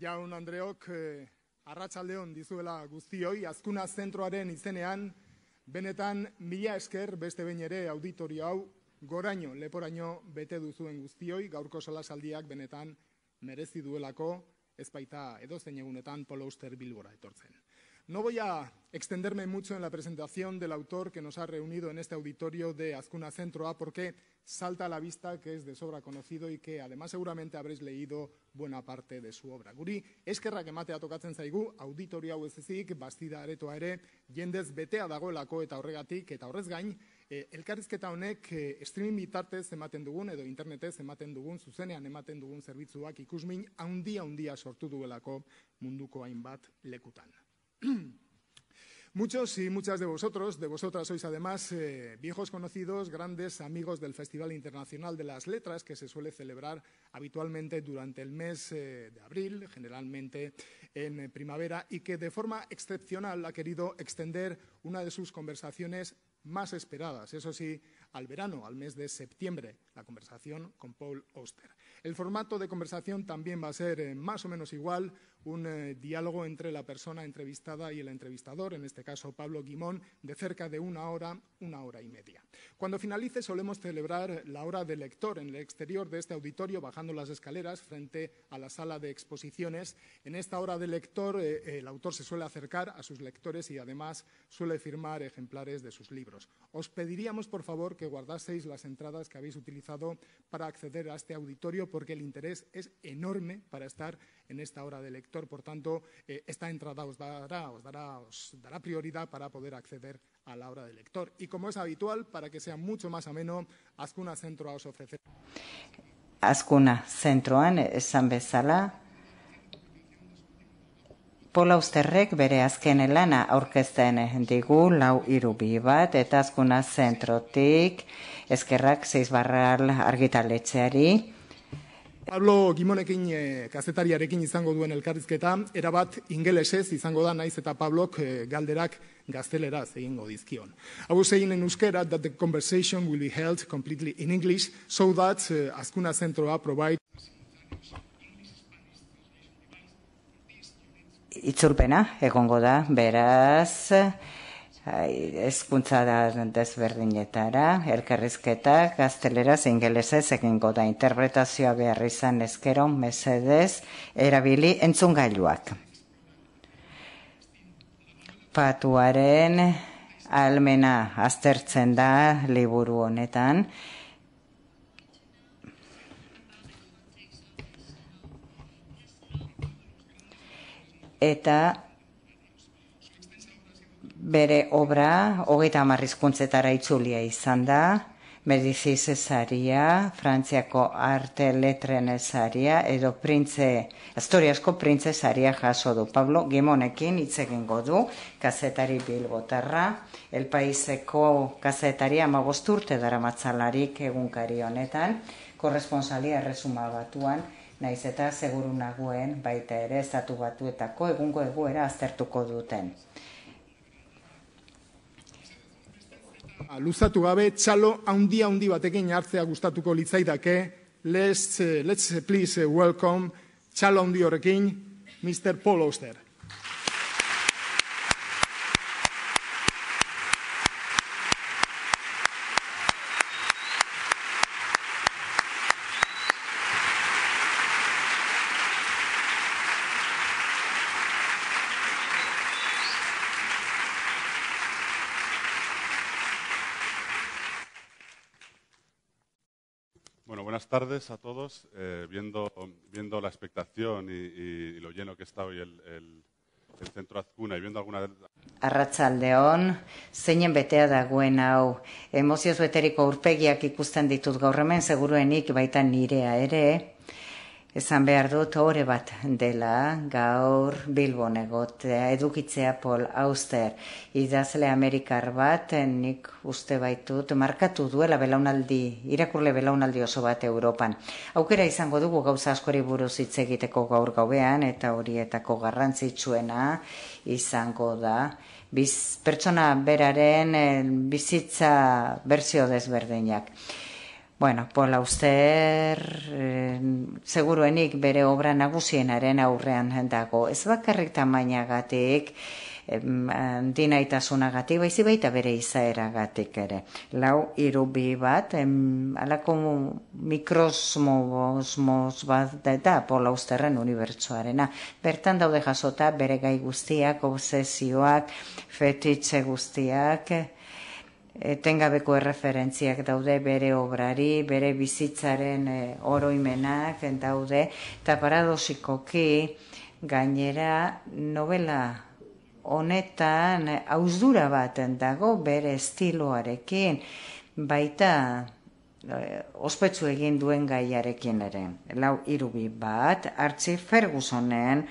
Jaun Andreok, eh, arratsaldeon dizuela guztioi, azkuna zentroaren izenean, benetan mila esker beste behin ere auditorio hau goraino, leporaino bete duzuen guztioi, gaurko solasaldiak benetan merezi duelako, ez baita edo zein egunetan bilbora etortzen. No voy a extenderme mucho en la presentación del autor que nos ha reunido en este auditorio de Azkuna Centroa, porque salta a la vista, que es de sobra conocido y que además seguramente habréis leído buena parte de su obra. Guri, eskerrak ematea tokatzen zaigu, auditoria hau ezizik, bastida aretoa ere, jendez betea dagoelako eta horregatik, eta horrez gain, eh, elkarrizketa honek eh, streaming bitartez ematen dugun, edo internetez ematen dugun, zuzenean ematen dugun zerbitzuak ikusmin, haundia-haundia sortu duelako munduko hainbat lekutan. Muchos y muchas de vosotros, de vosotras sois además eh, viejos conocidos, grandes amigos del Festival Internacional de las Letras que se suele celebrar habitualmente durante el mes eh, de abril, generalmente en eh, primavera, y que de forma excepcional ha querido extender una de sus conversaciones más esperadas, eso sí, al verano, al mes de septiembre la conversación con Paul Oster. El formato de conversación también va a ser eh, más o menos igual, un eh, diálogo entre la persona entrevistada y el entrevistador, en este caso Pablo Guimón, de cerca de una hora, una hora y media. Cuando finalice solemos celebrar la hora del lector en el exterior de este auditorio, bajando las escaleras frente a la sala de exposiciones. En esta hora del lector eh, el autor se suele acercar a sus lectores y además suele firmar ejemplares de sus libros. Os pediríamos, por favor, que guardaseis las entradas que habéis utilizado para acceder a este auditorio porque el interés es enorme para estar en esta hora de lector. Por tanto, eh, esta entrada os dará, os, dará, dará prioridad para poder acceder a la hora de lector. Y como es habitual, para que sea mucho más ameno, Azcuna Centro os ofrecer. Azcuna centro san bezala, Pola Usterrek bere azken lana aurkezten digu lau irubi bat eta azkuna zentrotik eskerrak zeiz barral argitaletxeari. Pablo Gimonekin eh, kazetariarekin izango duen elkarrizketa, erabat ingelesez izango da naiz eta Pablok eh, galderak gazteleraz egingo dizkion. Hago zein en euskera that the conversation will be held completely in English so that eh, azkuna zentroa provide itzulpena egongo da, beraz, ezkuntza da desberdinetara, elkarrizketa, gazteleraz, ingelesez egingo da interpretazioa behar izan ezkero, mesedez, erabili entzungailuak. Patuaren almena aztertzen da liburu honetan, eta bere obra hogeita hamarrizkuntzetara itzulia izan da, Medici Frantziako arte letren ezaria, edo printze, Asturiasko printze ezaria jaso du. Pablo, gemonekin hitz du godu, kazetari bilgotarra, elpaizeko kazetari amagozturte dara matzalarik egunkari honetan, korresponsalia resuma batuan, naiz eta seguru nagoen baita ere estatu batuetako egungo egoera aztertuko duten. Ah, luzatu gabe txalo handi handi batekin hartzea gustatuko litzaidake. Let's, eh, let's please eh, welcome txalo handi horrekin Mr. Paul Oster. tardes a todos. Eh, viendo, viendo la expectación y, y, y, lo lleno que está hoy el, el, el centro Azcuna y viendo alguna... Arratzaldeon, zeinen betea dagoen hau. Emozio zueteriko urpegiak ikusten ditut gaur hemen, seguruenik baita nirea ere. Ezan behar dut horre bat dela gaur Bilbon egotea edukitzea Paul Auster. Idazle Amerikar bat, nik uste baitut, markatu duela belaunaldi, irakurle belaunaldi oso bat Europan. Aukera izango dugu gauza askori buruz hitz egiteko gaur gauean eta horietako garrantzitsuena izango da. Biz, pertsona beraren eh, bizitza berzio desberdinak. Bueno, Paul Auster eh, seguruenik bere obra nagusienaren aurrean dago. Ez bakarrik tamainagatik, dinaitasunagatik, baizi baita bere izaeragatik ere. Lau irubi bat, em, alako bat da, pola usterren unibertsuarena. Bertan daude jasota bere gai guztiak, obsesioak, fetitxe guztiak, etengabeko erreferentziak daude bere obrari, bere bizitzaren e, oroimenak daude, eta paradosikoki gainera novela honetan eh, hausdura baten dago bere estiloarekin, baita eh, ospetsu egin duen gaiarekin ere. Lau irubi bat, Artzi Fergusonen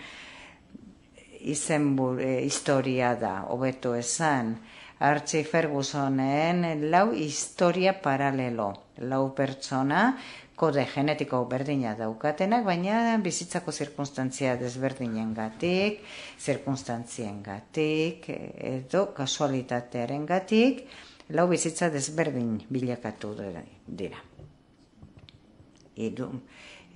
izen bur, historia da, hobeto esan, Archie Fergusonen lau historia paralelo. Lau pertsona, kode genetiko berdina daukatenak, baina bizitzako zirkunstantzia desberdinen gatik, zirkunstantzien gatik, edo kasualitatearen gatik, lau bizitza desberdin bilakatu dira. Iru,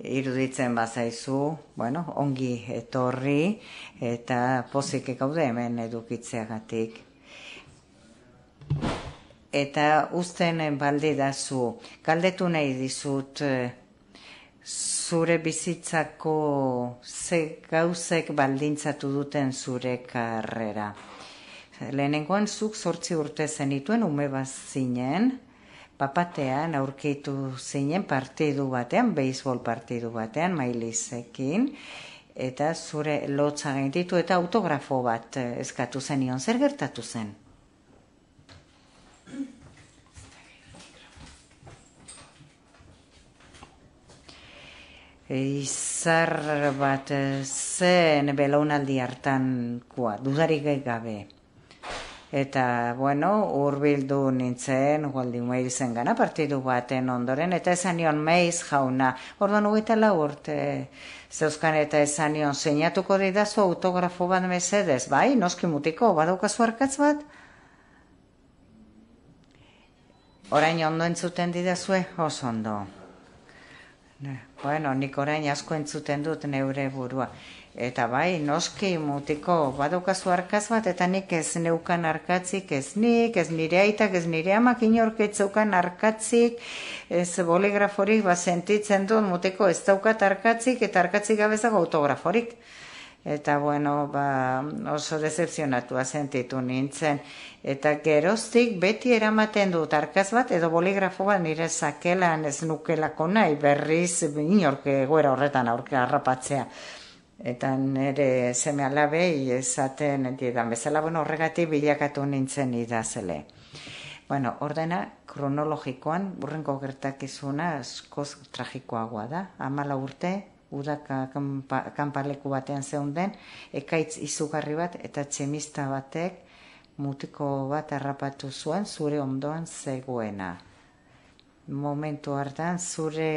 iruditzen bazaizu, bueno, ongi etorri, eta pozik gaude hemen edukitzeagatik eta uzten baldi dazu. Galdetu nahi dizut, eh, zure bizitzako ze gauzek baldintzatu duten zure karrera. Lehenengoan zuk sortzi urte zenituen ume bat papatean aurkitu zinen partidu batean, beisbol partidu batean, mailizekin, eta zure lotza gainditu eta autografo bat eh, eskatu zenion, zer gertatu zen? Izar bat eh, zen belaunaldi hartan kua, dudarik gabe. Eta, bueno, urbildu nintzen, gualdi meizen gana partidu baten ondoren, eta esan meiz jauna. Orduan, ugeita la urte zeuzkan eta esan nion, zeinatuko didazu autografo bat mesedez, bai, noski mutiko, badaukazu harkatz bat? Orain ondo entzuten didazue, oso ondo. Ne. Bueno, nik orain asko entzuten dut neure burua. Eta bai, noski mutiko badaukazu arkaz bat, eta nik ez neukan arkatzik, ez nik, ez nire aitak, ez nire amak inorketzeukan arkatzik, ez boligraforik, ba sentitzen dut mutiko ez daukat arkatzik, eta arkatzik gabezak autograforik eta bueno, ba, oso decepzionatua sentitu nintzen. Eta geroztik beti eramaten dut arkaz bat edo boligrafo bat nire zakelan ez nukelako nahi berriz inorke goera horretan aurke harrapatzea. Eta nire zeme alabei esaten edidan bezala, bueno, horregatik bilakatu nintzen idazele. Bueno, ordena kronologikoan burrenko gertakizuna askoz tragikoagoa da. Amala urte, udak kanparleku batean zeunden, ekaitz izugarri bat eta tximista batek mutiko bat harrapatu zuen zure ondoan zegoena. Momentu hartan zure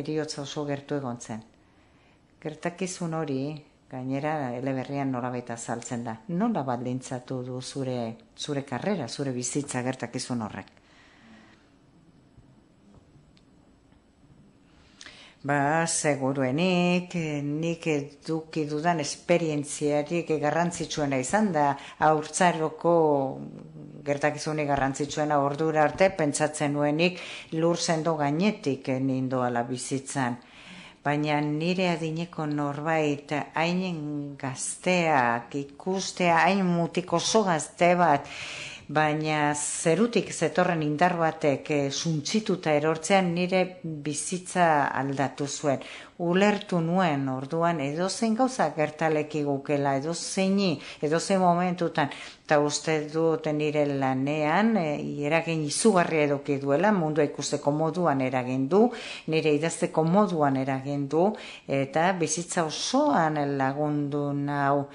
eriotza oso gertu egon zen. Gertakizun hori, gainera eleberrian norabeta saltzen da. Nola bat lintzatu du zure, zure karrera, zure bizitza gertakizun horrek? Ba, seguruenik, eh, nik eduki dudan esperientziarik garrantzitsuena izan da, aurtzaroko gertakizunik garrantzitsuena ordura arte, pentsatzen nuenik lur sendo gainetik eh, nindo bizitzan. Baina nire adineko norbait hainen gazteak, ikustea hain mutiko zo gazte bat, baina zerutik zetorren indar batek eh, suntzituta erortzean nire bizitza aldatu zuen ulertu nuen orduan edo zein gauza gertaleki gukela, edo zeini, edo momentutan, eta uste duten nire lanean, e, eragin izugarria edoki duela, mundua ikusteko moduan eragin du, nire idazteko moduan eragin du, eta bizitza osoan lagundu nau,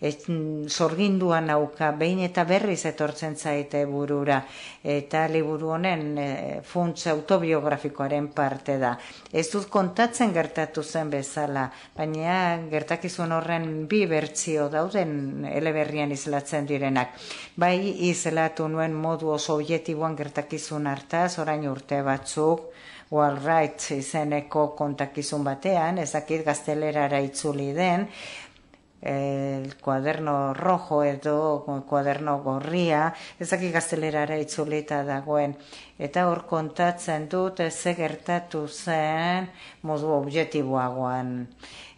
et, nauka, behin eta berriz etortzen zaite burura, eta liburu honen e, funtze autobiografikoaren parte da. Ez dut kontatzen gertatzen gertatu zen bezala. Baina gertakizun horren bi bertsio dauden eleberrian izlatzen direnak. Bai izelatu nuen modu oso objetiboan gertakizun hartaz, orain urte batzuk, Wall Wright izeneko kontakizun batean, ezakit gaztelerara itzuli den, el cuaderno rojo edo cuaderno gorria ezaki gaztelerara itzuleta dagoen eta hor kontatzen dut ze gertatu zen modu objektiboagoan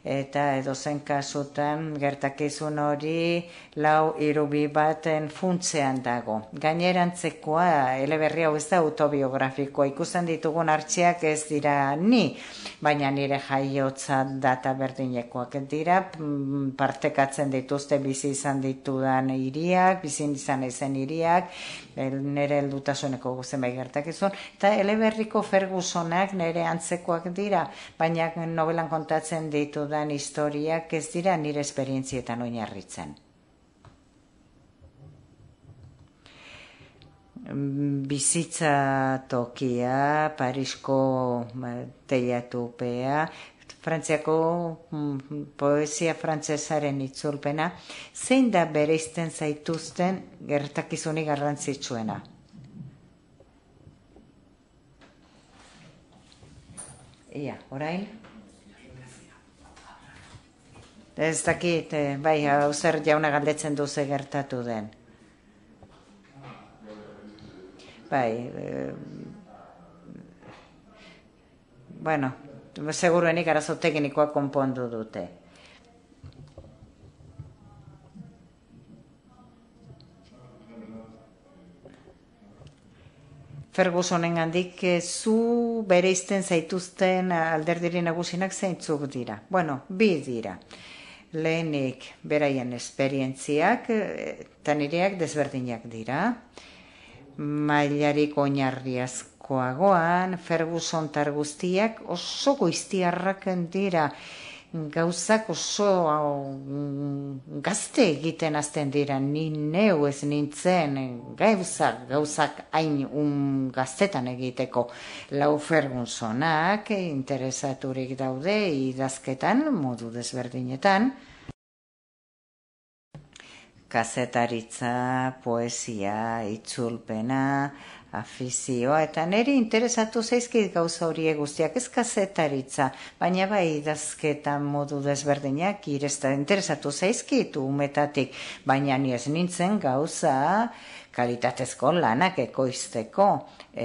eta edo zen kasutan gertakizun hori lau irubi baten funtzean dago. Gainerantzekoa eleberri hau ez da autobiografikoa ikusten ditugun hartziak ez dira ni, baina nire jaiotza data berdinekoak dira mm, partekatzen dituzte bizi izan ditudan iriak, bizi izan ezen iriak, el, nire eldutasuneko zenbait gertakizun, eta eleberriko Fergusonak nire antzekoak dira, baina novelan kontatzen ditudan historiak ez dira nire esperientzietan oinarritzen. bizitza tokia, Parisko eh, teiatupea, frantziako mm, poesia frantsesaren itzulpena, zein da izten zaituzten gertakizunik garrantzitsuena? Ia, orain? Ez dakit, eh, bai, hau zer jauna galdetzen duze gertatu den. Bai, eh, bueno, Ba, seguruenik arazo teknikoa konpondu dute. Fergus handik, eh, zu bere izten zaituzten alderdiri nagusinak zeintzuk dira. Bueno, bi dira. Lehenik beraien esperientziak, eh, tanireak desberdinak dira. Mailarik oinarri koagoan, ferguson guztiak oso goiztiarrak dira gauzak oso au, mm, gazte egiten azten dira, ni neu ez nintzen gauzak, gauzak hain un gaztetan egiteko. Lau fergunzonak interesaturik daude idazketan, modu desberdinetan. Kazetaritza, poesia, itzulpena, afizioa, eta niri interesatu zeizkit gauza hori guztiak, ez kazetaritza, baina bai idazketa modu desberdinak irezta interesatu zeizkit umetatik, baina ni ez nintzen gauza kalitatezko lanak ekoizteko,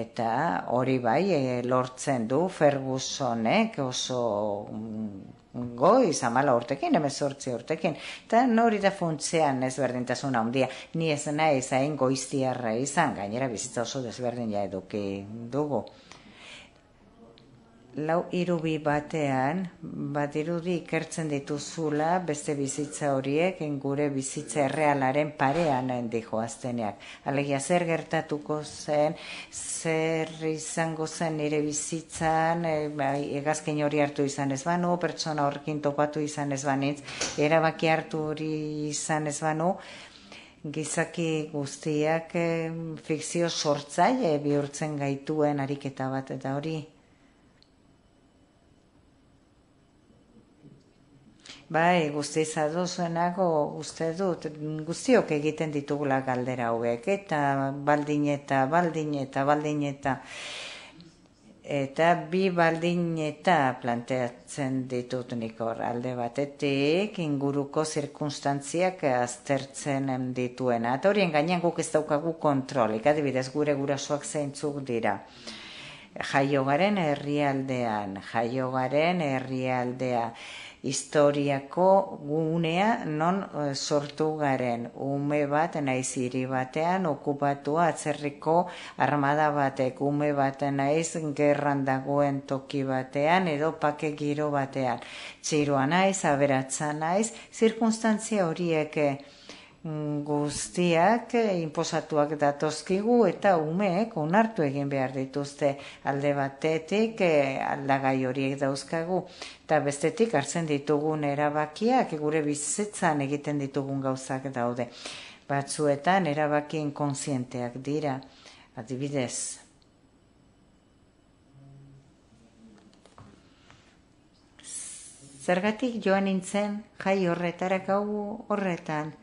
eta hori bai eh, lortzen du Fergusonek oso mm, goi, zamala urtekin, emezortzi urtekin. Eta nori da funtzean ezberdintasun handia. Ni ez nahi zain goiztiarra izan, gainera bizitza oso ezberdin ja eduki dugu lau irubi batean, bat irudi ikertzen dituzula beste bizitza horiek gure bizitza errealaren parean hain dijo Alegia, zer gertatuko zen, zer izango zen nire bizitzan, e, bai, egazkin hori hartu izan ez banu, pertsona horrekin topatu izan ez banitz, erabaki hartu hori izan ez banu, gizaki guztiak eh, fikzio sortzaile bihurtzen gaituen ariketa bat eta hori Bai, guzti izadu zuenako uste dut, guztiok egiten ditugula galdera hauek, eta baldin eta baldin eta baldin eta eta bi baldin eta planteatzen ditut nik hor alde batetik inguruko zirkunstantziak aztertzen dituena. Eta horien gainean guk ez daukagu kontrolik, adibidez gure gurasoak zeintzuk dira jaiogaren herrialdean, Jaiogaren herrialdea historiako gunea non eh, sortu garen. Ume bat, naiz hiri batean, okupatu atzerriko armada batek. Ume bat, naiz, gerran dagoen toki batean, edo pake giro batean. Txiroa naiz, aberatza naiz, zirkunstantzia horiek eh, guztiak eh, inposatuak datozkigu eta umeek onartu egin behar dituzte alde batetik eh, aldagai horiek dauzkagu eta bestetik hartzen ditugun erabakiak gure bizitzan egiten ditugun gauzak daude batzuetan erabakien konsienteak dira adibidez Zergatik joan nintzen, jai horretara gau horretan,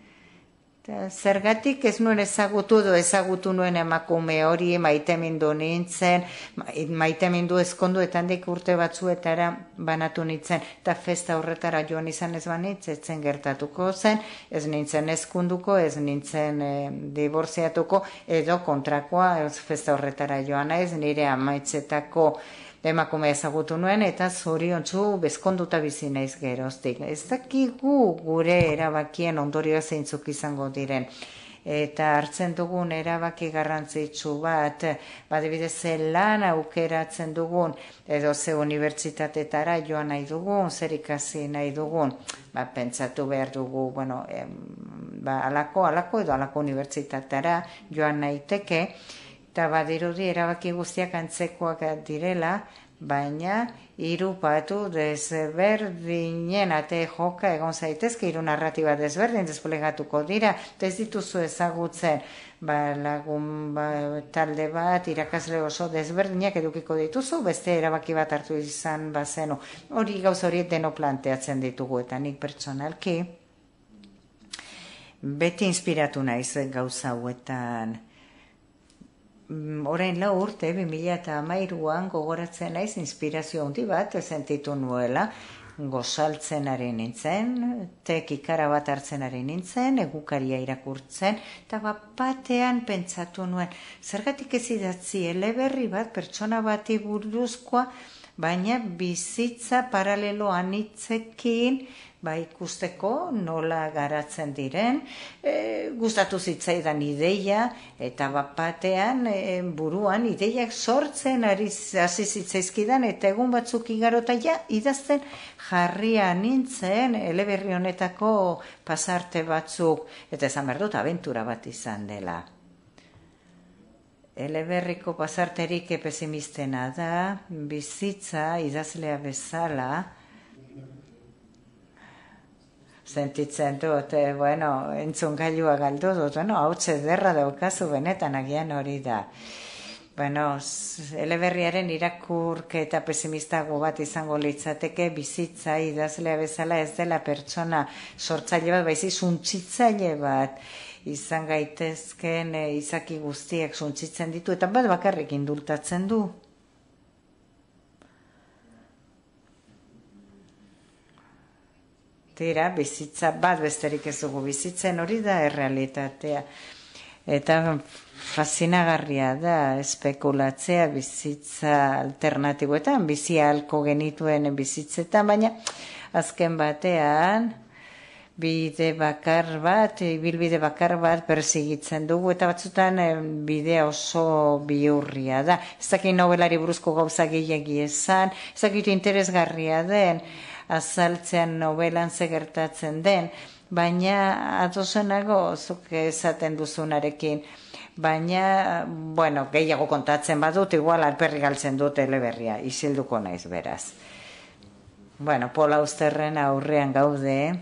zergatik ez nuen ezagutu edo ezagutu nuen emakume hori maitemindu nintzen, eh, maitemindu ezkondu eta handik urte batzuetara banatu nintzen. Eta festa horretara joan izan ez banitz, gertatuko zen, ez nintzen ezkunduko, ez nintzen e, edo kontrakoa, ez festa horretara joan ez, nire amaitzetako emakume ezagutu nuen, eta zorion txu bezkonduta bizi naiz geroztik. Ez dakigu gure erabakien ondorioa zeintzuk izango diren. Eta hartzen dugun erabaki garrantzitsu bat, badibide ze lan aukeratzen dugun, edo ze unibertsitatetara joan nahi dugun, zer ikasi nahi dugun, ba, pentsatu behar dugu, bueno, em, ba, alako, alako edo alako unibertsitatara joan nahi teke, eta badirudi erabaki guztiak antzekoak direla, baina hiru patu desberdinen ate joka egon zaitezke hiru narratiba desberdin desplegatuko dira, ez dituzu ezagutzen ba, lagun ba, talde bat irakasle oso desberdinak edukiko dituzu beste erabaki bat hartu izan bazenu. Hori gauz hori deno planteatzen ditugu eta nik pertsonalki beti inspiratu naiz gauza hauetan. Mm, orain lau urte, 2008an gogoratzen naiz inspirazio handi bat sentitu nuela, gozaltzen ari nintzen, tek ikara bat hartzen ari nintzen, egukaria irakurtzen, eta bat batean pentsatu nuen, zergatik ez idatzi eleberri bat, pertsona bati burduzkoa baina bizitza paralelo anitzekin, bai ikusteko nola garatzen diren, e, gustatu zitzaidan ideia eta bat batean e, buruan ideiak sortzen ari hasi zitzaizkidan eta egun batzuk igarota ja idazten jarria nintzen eleberri honetako pasarte batzuk eta izan berdu ta aventura bat izan dela. Eleberriko pasarterik epesimistena da, bizitza idazlea bezala, sentitzen dut, e, bueno, entzun gailua galdu dut, bueno, hau tze daukazu benetan agian hori da. Bueno, eleberriaren irakurke eta pesimista bat izango litzateke bizitza idazlea bezala ez dela pertsona sortzaile bat, baizik zuntzitzaile bat izan gaitezken eh, izaki guztiak zuntzitzen ditu, eta bat bakarrik indultatzen du. tira, bizitza bat besterik ez dugu bizitzen, hori da errealitatea. Eta fascinagarria da espekulatzea bizitza alternatiboetan, bizi halko genituen bizitzetan, baina azken batean bide bakar bat, bilbide bakar bat persigitzen dugu, eta batzutan eh, bidea oso biurria da. Ez dakit novelari buruzko gauza gehiagi esan, ez dakit interesgarria den, azaltzean novelan gertatzen den, baina atozenago zuk esaten duzunarekin. Baina, bueno, gehiago kontatzen badut, igual alperri galtzen dut eleberria, isilduko naiz beraz. Bueno, pola usterren aurrean gaude,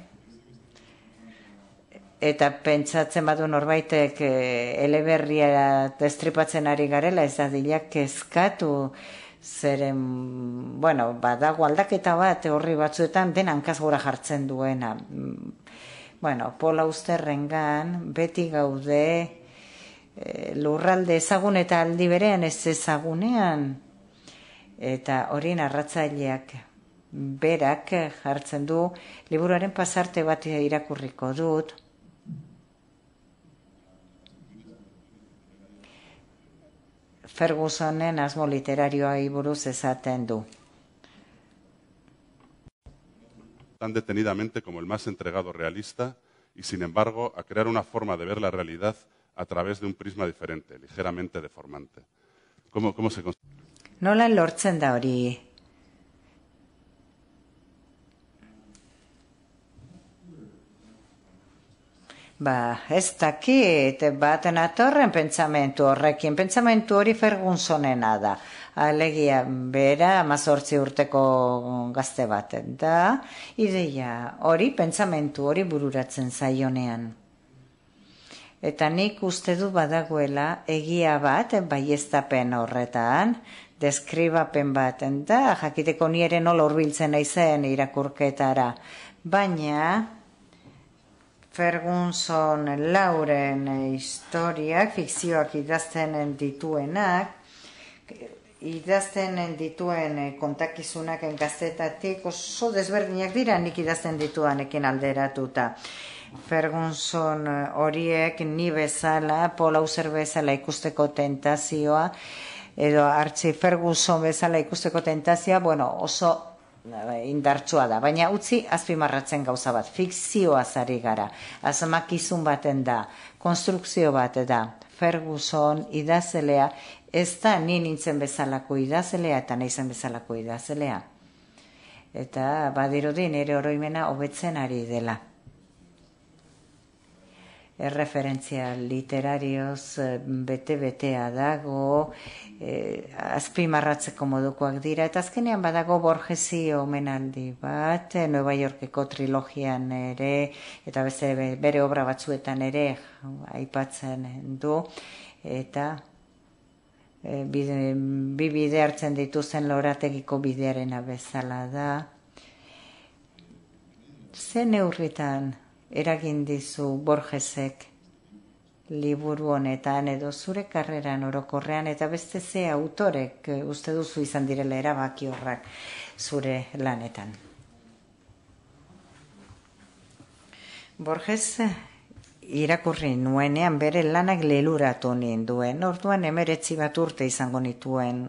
eta pentsatzen badu norbaitek eh, eleberria destripatzen ari garela, ez da dilak kezkatu, zeren, bueno, badago aldaketa bat horri batzuetan den hankaz jartzen duena. Bueno, pola usterrengan, beti gaude, e, lurralde ezagun eta aldi berean ez ezagunean, eta hori arratzaileak berak jartzen du, liburuaren pasarte bat irakurriko dut, en asmo literarioari buruz du. Tan detenidamente como el más entregado realista y sin embargo a crear una forma de ver la realidad a través de un prisma diferente, ligeramente deformante. ¿Cómo, se nolan lortzen Ba, ez dakit, bat natorren pentsamentu horrekin, pentsamentu hori fergunzonena da. Alegia, bera, amazortzi urteko gazte baten, da, ideia, hori pentsamentu hori bururatzen zaionean. Eta nik uste du badagoela egia bat, baiestapen horretan, deskribapen baten da, jakiteko nire nola horbiltzen naizen irakurketara. Baina, Fergunson Lauren eh, historiak, fikzioak idaztenen dituenak, idaztenen dituen eh, kontakizunak engazetatik oso desberdinak dira nik idazten dituanekin alderatuta. Fergunson eh, horiek ni bezala, pola uzer bezala ikusteko tentazioa, edo hartzi Ferguson bezala ikusteko tentazioa, bueno, oso Bai, indartsua da, baina utzi azpimarratzen gauza bat, fikzioa zari gara, azamakizun baten da, konstrukzio bat da, Ferguson, idazelea, ez da ni nintzen bezalako idazelea eta naizen bezalako idazelea. Eta badirodin ere oroimena hobetzen ari dela erreferentzia literarioz eh, bete-betea dago, e, azpimarratzeko modukoak dira, eta azkenean badago Borgesi omenaldi bat, eh, Nueva Yorkeko trilogian ere, eta beste bere obra batzuetan ere aipatzen du, eta e, bi bide hartzen dituzen lorategiko bidearen bezala da. Ze neurritan eragin dizu Borgesek liburu honetan edo zure karreran orokorrean eta beste ze autorek eh, uste duzu izan direla erabaki horrak zure lanetan. Borges eh, irakurri nuenean bere lanak leluratu ninduen, orduan emeretzi bat urte izango nituen,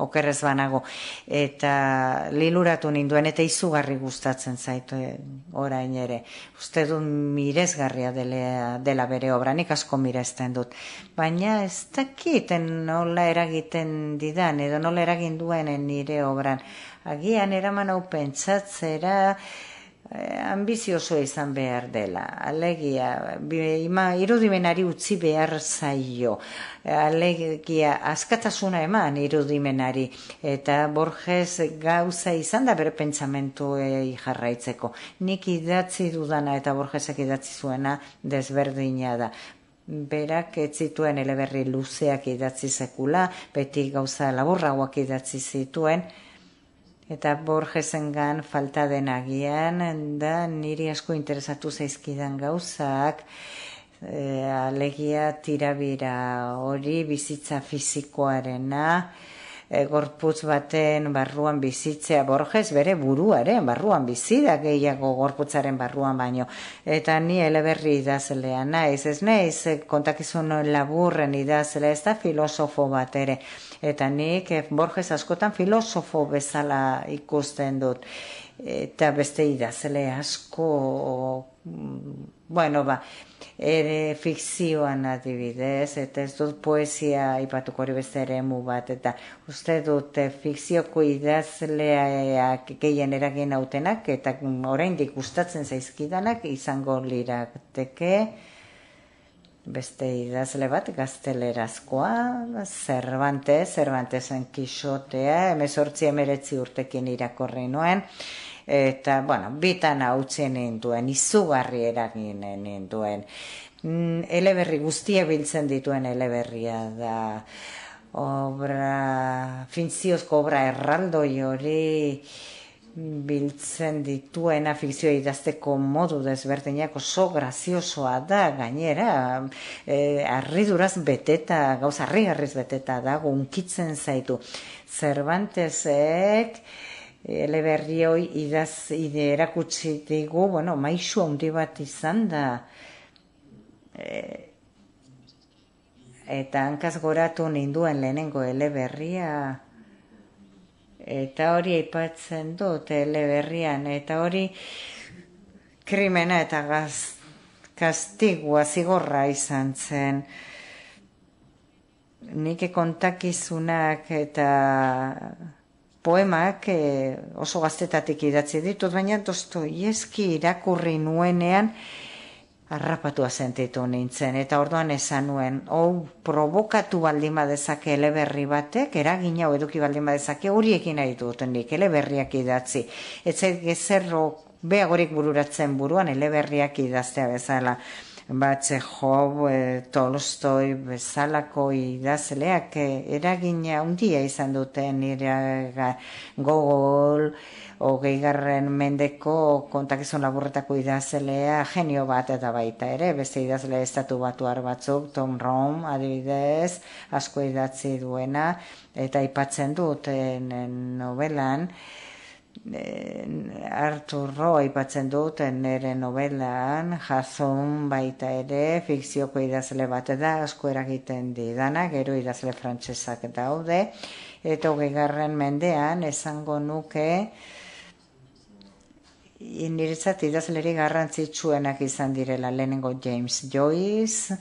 okerrez banago. Eta liluratu ninduen, eta izugarri gustatzen zaitu eh, orain ere. Uste dut mirezgarria dela bere obra, nik asko mirezten dut. Baina ez dakiten nola eragiten didan, edo nola eragin duen nire obran. Agian eraman hau pentsatzera, Eh, ambiziozoa izan behar dela. Alegia, ima, irudimenari utzi behar zaio. Alegia, askatasuna eman irudimenari. Eta Borges gauza izan da bere pentsamentu jarraitzeko. Nik idatzi dudana eta Borgesak idatzi zuena desberdina da. Berak ez zituen eleberri luzeak idatzi sekula, beti gauza laburragoak idatzi zituen, eta Borgesengan falta den agian da niri asko interesatu zaizkidan gauzak e, alegia tirabira hori bizitza fisikoarena E, gorputz baten barruan bizitzea borges bere buruaren barruan bizi da gehiago gorputzaren barruan baino eta ni eleberri idazlea naiz ez naiz e, kontakizun laburren idazlea ez da filosofo bat ere eta nik e, borges askotan filosofo bezala ikusten dut eta beste idazle asko mm, bueno ba ere fikzioan adibidez, eta ez dut poesia ipatuko hori beste ere emu bat, eta uste dut eh, fikzioko idazleak gehien eragin autenak eta oraindik gustatzen zaizkidanak izango lirateke, beste idazle bat gaztelerazkoa, Cervantes, Cervantesen kixotea, emezortzi emeretzi urtekin irakorri nuen, eta, bueno, bitan hau txen duen, izugarri eragin duen, mm, eleberri guztia biltzen dituen eleberria da, obra, finziozko obra erraldoi hori, biltzen dituen afikzioa idazteko modu desberdinako so graziosoa da gainera e, beteta gauz arrigarriz beteta da gunkitzen zaitu Cervantesek eleberri hoi idaz ide erakutsi digu, bueno, maisu handi bat izan da, e, eta hankaz goratu ninduen lehenengo eleberria, eta hori aipatzen dut eleberrian, eta hori krimena eta gaz, kastigua zigorra izan zen. Nik kontakizunak eta poemak e, oso gaztetatik idatzi ditut, baina ieski irakurri nuenean arrapatua sentitu nintzen, eta orduan esan nuen, hau provokatu baldin badezake eleberri batek, eragin hau eduki baldin badezake hori ekin nahi duten eleberriak idatzi. Etzai gezerro, beagorik bururatzen buruan, eleberriak idaztea bezala batze job, e, eh, tolostoi, bezalako idazleak eragina handia izan duten nire gogol, hogei garren mendeko kontakizun laburretako idazlea genio bat eta baita ere, beste idazle estatu batu batzuk, Tom Rom, adibidez, asko idatzi duena, eta ipatzen duten en, novelan, Artur Ro aipatzen dut nire novelan, jazun baita ere, fikzioko idazle bat da, asko eragiten didana, gero idazle frantsesak daude, eta hogegarren mendean, esango nuke, niretzat idazleri garrantzitsuenak izan direla, lehenengo James Joyce,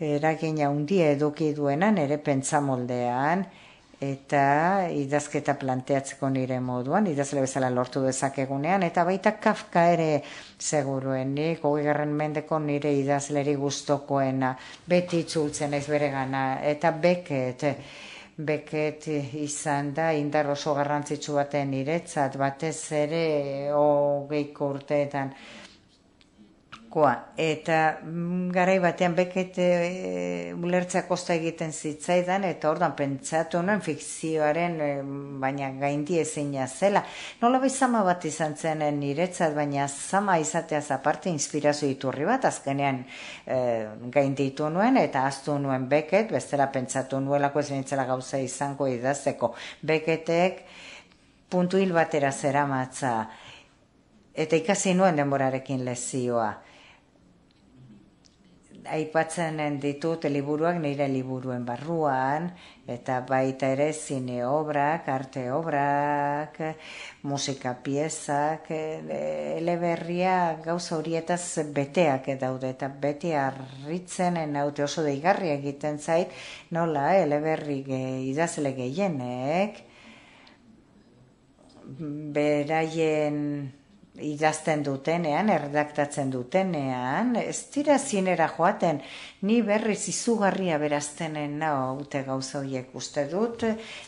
eragina handia eduki duena nire pentsamoldean, moldean, eta idazketa planteatzeko nire moduan, idazle bezala lortu dezakegunean, eta baita kafka ere seguruenik, hori mendeko nire idazleri guztokoena, beti txultzen ez bere eta beket, beket izan da, indar oso garrantzitsu baten niretzat, batez ere hogeiko urteetan. Eta mm, garai batean beket e, eh, ulertzea kosta egiten zitzaidan, eta ordan pentsatu nuen fikzioaren eh, baina gaindie ezina zela. Nola bai zama bat izan zen niretzat, baina zama izatea aparte inspirazio iturri bat, azkenean e, gainditu nuen, eta aztu nuen beket, bestera pentsatu nuelako ez nintzela gauza izango idazteko. Beketek puntu hil batera zeramatza, eta ikasi nuen denborarekin lezioa aipatzen ditut liburuak nire liburuen barruan, eta baita ere zine obrak, arte obrak, musika piezak, e, eleberria gauza horietaz beteak daude, eta beti harritzen enaute oso deigarri egiten zait, nola eleberri ge, idazle gehienek, beraien idazten dutenean, erredaktatzen dutenean, ez dira zinera joaten, ni berriz izugarria beraztenen nao ute gauza horiek uste dut,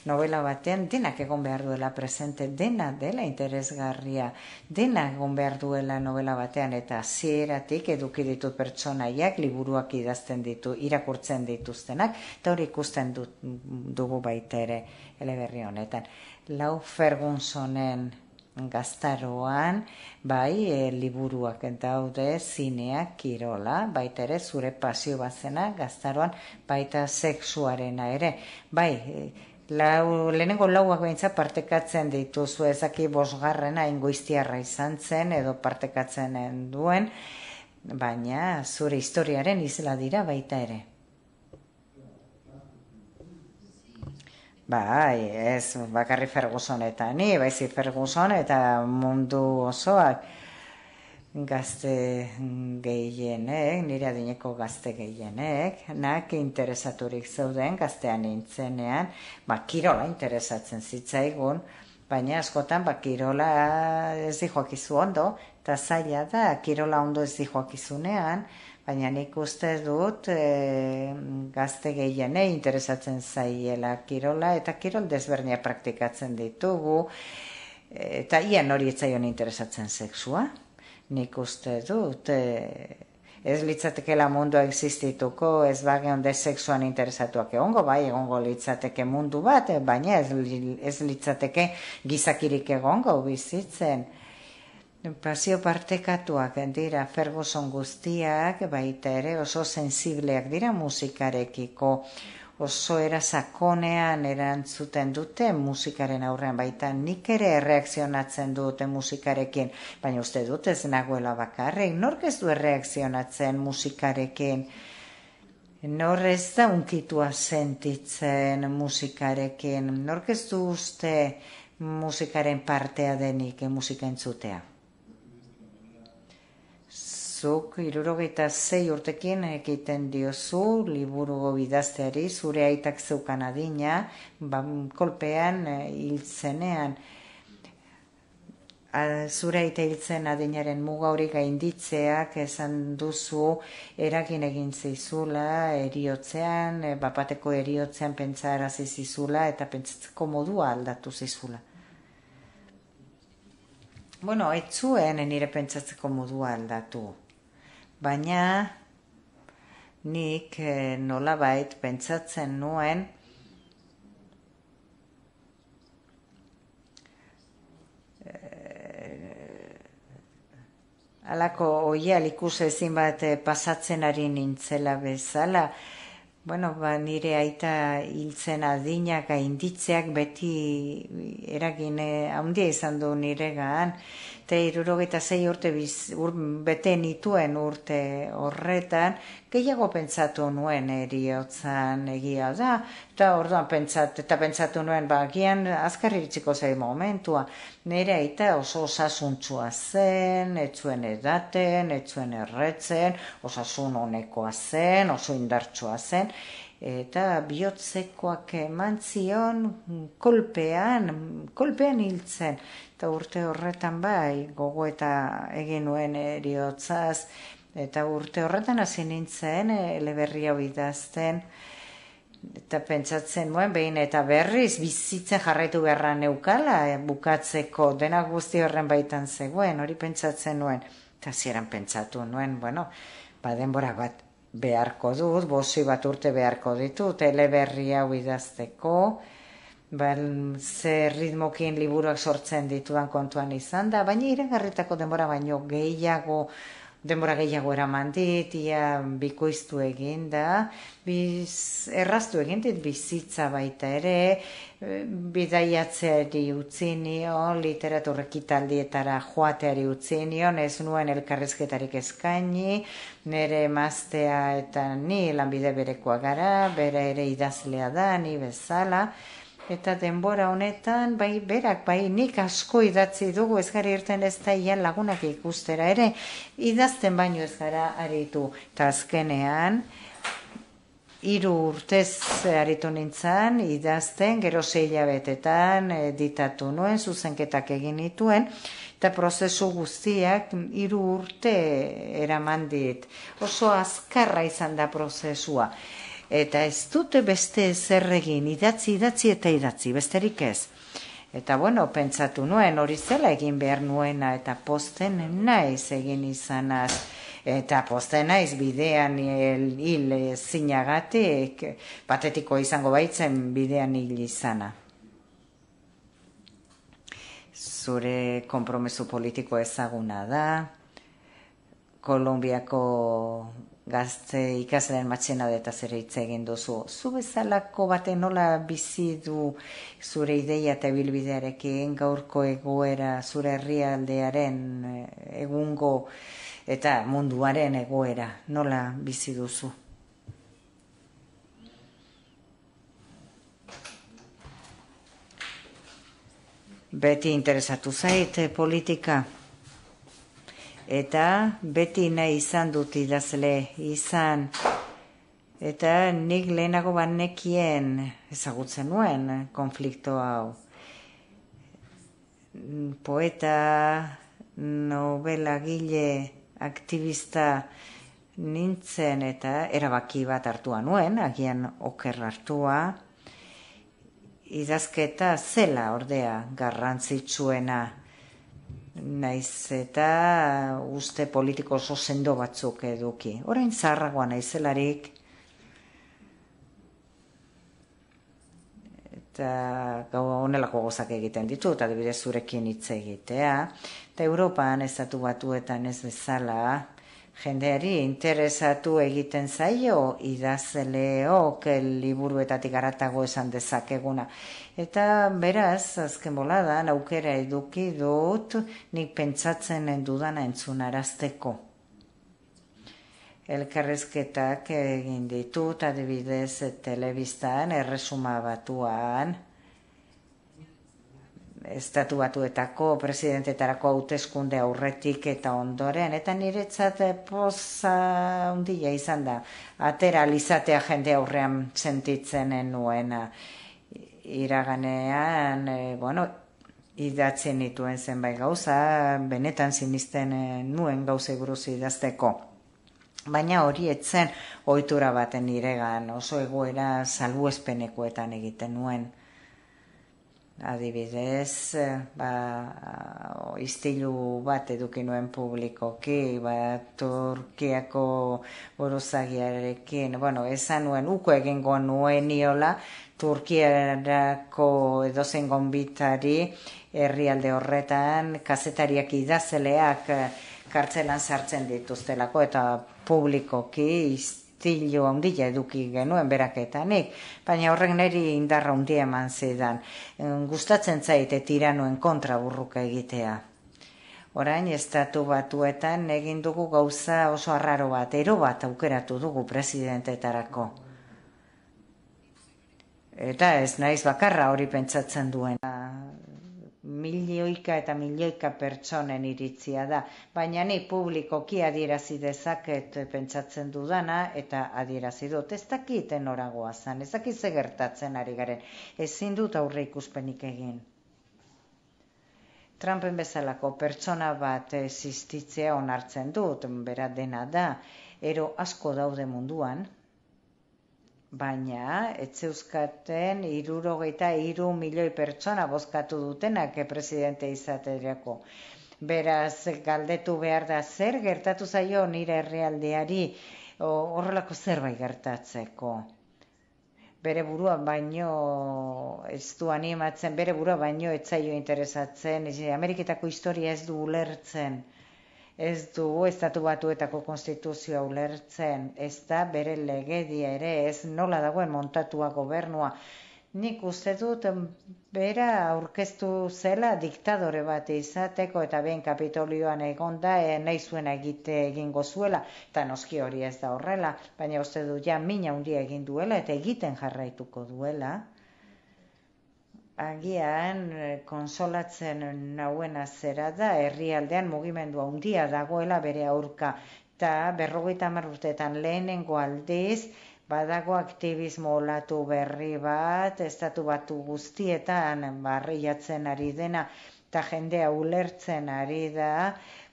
novela batean, denak egon behar duela presente, dena dela interesgarria, dena egon behar duela novela batean, eta zieratik eduki ditu pertsonaiak, liburuak idazten ditu, irakurtzen dituztenak, eta hori ikusten dugu baitere eleberri honetan. Lau Fergunsonen gaztaroan, bai, e, liburuak daude, zinea, kirola, baita ere, zure pasio batzena, gaztaroan, baita sexuarena ere, bai, eh, Lau, lehenengo lauak behintza partekatzen dituzu ezaki bosgarrena ingoiztiarra izan zen edo partekatzen duen, baina zure historiaren izela dira baita ere. Bai, ez, bakarri Ferguson eta ni, baizi Ferguson eta mundu osoak gazte gehienek, nire adineko gazte gehienek, nak interesaturik zeuden gaztean nintzenean, ba, kirola interesatzen zitzaigun, baina askotan, ba, kirola ez dihoak ondo, eta zaila da, kirola ondo ez di joakizunean, Baina nik uste dut e, gazte gehien interesatzen zaiela kirola eta kirol desbernia praktikatzen ditugu. eta ian hori etzaion interesatzen seksua. Nik uste dut e, ez litzatekela mundua existituko ez bagion de seksuan interesatuak egongo bai egongo litzateke mundu bat, baina ez, ez litzateke gizakirik egongo bizitzen pasio partekatuak dira Ferguson guztiak, baita ere oso sensibleak dira musikarekiko, oso era sakonean erantzuten dute musikaren aurrean, baita nik ere erreakzionatzen dute musikarekin, baina uste dut ez nagoela bakarrik, nork ez du erreakzionatzen musikarekin, Nor ez da unkitua sentitzen musikarekin, nork ez du uste musikaren partea denik musika entzutea? zuk irurogeita zei urtekin egiten diozu liburu bidazteari zure aitak zeukan adina ba, kolpean eh, hiltzenean zure aita hiltzen adinaren muga hori gainditzeak esan duzu eragin egin zizula eriotzean eh, bapateko eriotzean pentsarazi zizula eta pentsatzeko modua aldatu zizula Bueno, etzuen nire pentsatzeko modua aldatu baina nik eh, nola pentsatzen nuen eh, alako oial ikus ezin bat eh, pasatzen ari nintzela bezala Bueno, ba, nire aita hiltzen adina gainditzeak beti eragin eh, handia izan du nire gaan. Eta irurogeita zei urte biz, ur, bete nituen urte horretan, gehiago pentsatu nuen eriotzan egia da, eta orduan pentsat, eta pentsatu nuen bagian azkarritziko zei momentua. Nire eta oso osasuntzua zen, etzuen edaten, etzuen erretzen, osasun honekoa zen, oso indartsua zen, eta bihotzekoak eman zion kolpean, kolpean hiltzen eta urte horretan bai, gogo eta egin nuen eriotzaz, eta urte horretan hasi nintzen, eh, eleberria hau idazten, eta pentsatzen nuen, behin eta berriz, bizitzen jarraitu beharra neukala, eh, bukatzeko, dena guzti horren baitan zegoen, hori pentsatzen nuen, eta ziren pentsatu nuen, bueno, badenbora bat beharko dut, bosi bat urte beharko ditut, eleberria hau idazteko, Ben, ba, ze ritmokin liburuak sortzen ditudan kontuan izan da, baina iragarritako denbora baino gehiago, denbora gehiago eraman dit, ia bikoiztu egin da, biz, erraztu egin dit, bizitza baita ere, e, bidaiatzeari utzi nion, literaturrek italdietara joateari utzi nion, ez nuen elkarrezketarik eskaini, nire maztea eta ni lanbide berekoa gara, bere ere idazlea da, ni bezala, Eta denbora honetan, bai, berak, bai, nik asko idatzi dugu ez gari irten ez da ian lagunak ikustera, ere, idazten baino ez gara aritu. Eta azkenean, iru urtez aritu nintzen, idazten, gero zeila eh, ditatu nuen, zuzenketak egin dituen, eta prozesu guztiak iru urte eraman dit. Oso azkarra izan da prozesua. Eta ez dute beste ezer egin idatzi, idatzi eta idatzi, besterik ez. Eta bueno, pentsatu nuen, hori zela egin behar nuena eta posten naiz egin izanaz. Eta posten naiz bidean hil zinagate, patetiko izango baitzen bidean hil izana. Zure kompromesu politiko ezaguna da. Kolumbiako gazte ikaslean matxena eta zere hitz egin duzu. Zu bezalako bate nola bizi du zure ideia eta bilbidearekin gaurko egoera zure herrialdearen eh, egungo eta munduaren egoera nola bizi duzu? Beti interesatu zaite eh, politika? eta beti nahi izan dut idazle, izan. Eta nik lehenago banekien ezagutzen nuen konflikto hau. Poeta, gile aktivista nintzen eta erabaki bat hartua nuen, agian oker hartua. Idazketa zela ordea garrantzitsuena naiz eta uh, uste politiko oso sendo batzuk eduki. Orain zarragoa naizelarik eta gau honelako gozak egiten ditu, eta dibidez zurekin hitz egitea. Eta Europan ezatu batuetan ez bezala, jendeari interesatu egiten zaio idazleok liburuetatik garatago esan dezakeguna. Eta beraz, azken boladan, aukera eduki dut nik pentsatzen dudana entzun arazteko. Elkarrezketak egin ditut adibidez telebistan, erresuma batuan, estatu batuetako presidentetarako hauteskunde aurretik eta ondoren, eta niretzat eh, poza handia izan da, atera alizatea jende aurrean sentitzen nuen iraganean, eh, bueno, idatzen nituen zenbait gauza, benetan sinisten eh, nuen gauza buruz idazteko. Baina hori etzen, oitura baten niregan oso egoera salbuespenekoetan egiten nuen adibidez, eh, ba, eh, iztilu bat eduki nuen publikoki, ba, Turkiako buruzagiarekin, bueno, esan nuen, uko egingo nuen niola, Turkiarako edozen gombitari herrialde horretan, kazetariak idazeleak eh, kartzelan sartzen dituztelako, eta publikoki iztilu, estilo ondila eduki genuen beraketanik, baina horrek neri indarra ondia eman zidan. Gustatzen zaite tiranoen kontra burruka egitea. Orain, estatu batuetan egin dugu gauza oso arraro bat, ero bat aukeratu dugu presidentetarako. Eta ez naiz bakarra hori pentsatzen duena milioika eta milioika pertsonen iritzia da. Baina ni publikoki adierazi dezaket pentsatzen dudana eta adierazi dut. Ez dakiten oragoa zan, ez dakit gertatzen ari garen. Ezin dut aurre ikuspenik egin. Trumpen bezalako pertsona bat existitzea onartzen dut, bera dena da, ero asko daude munduan, baina etzeuzkaten irurogeita iru milioi pertsona bozkatu dutenak presidente izaterako. Beraz, galdetu behar da zer gertatu zaio nire herrialdeari horrelako zerbait gertatzeko. Bere burua baino ez du animatzen, bere burua baino ez zaio interesatzen, ez, Ameriketako historia ez du ulertzen ez du estatu batuetako konstituzioa ulertzen, ez da bere legedia ere, ez nola dagoen montatua gobernua. Nik uste dut bera aurkeztu zela diktadore bat izateko eta behin kapitolioan egonda e, eh, nahi zuena egite egingo zuela, eta noski hori ez da horrela, baina uste dut ja mina hundia egin duela eta egiten jarraituko duela agian eh, konsolatzen nauena zera da herrialdean mugimendua hundia dagoela bere aurka eta berrogeita urtetan lehenengo aldiz badago aktivismo olatu berri bat estatu batu guztietan barriatzen ari dena eta jendea ulertzen ari da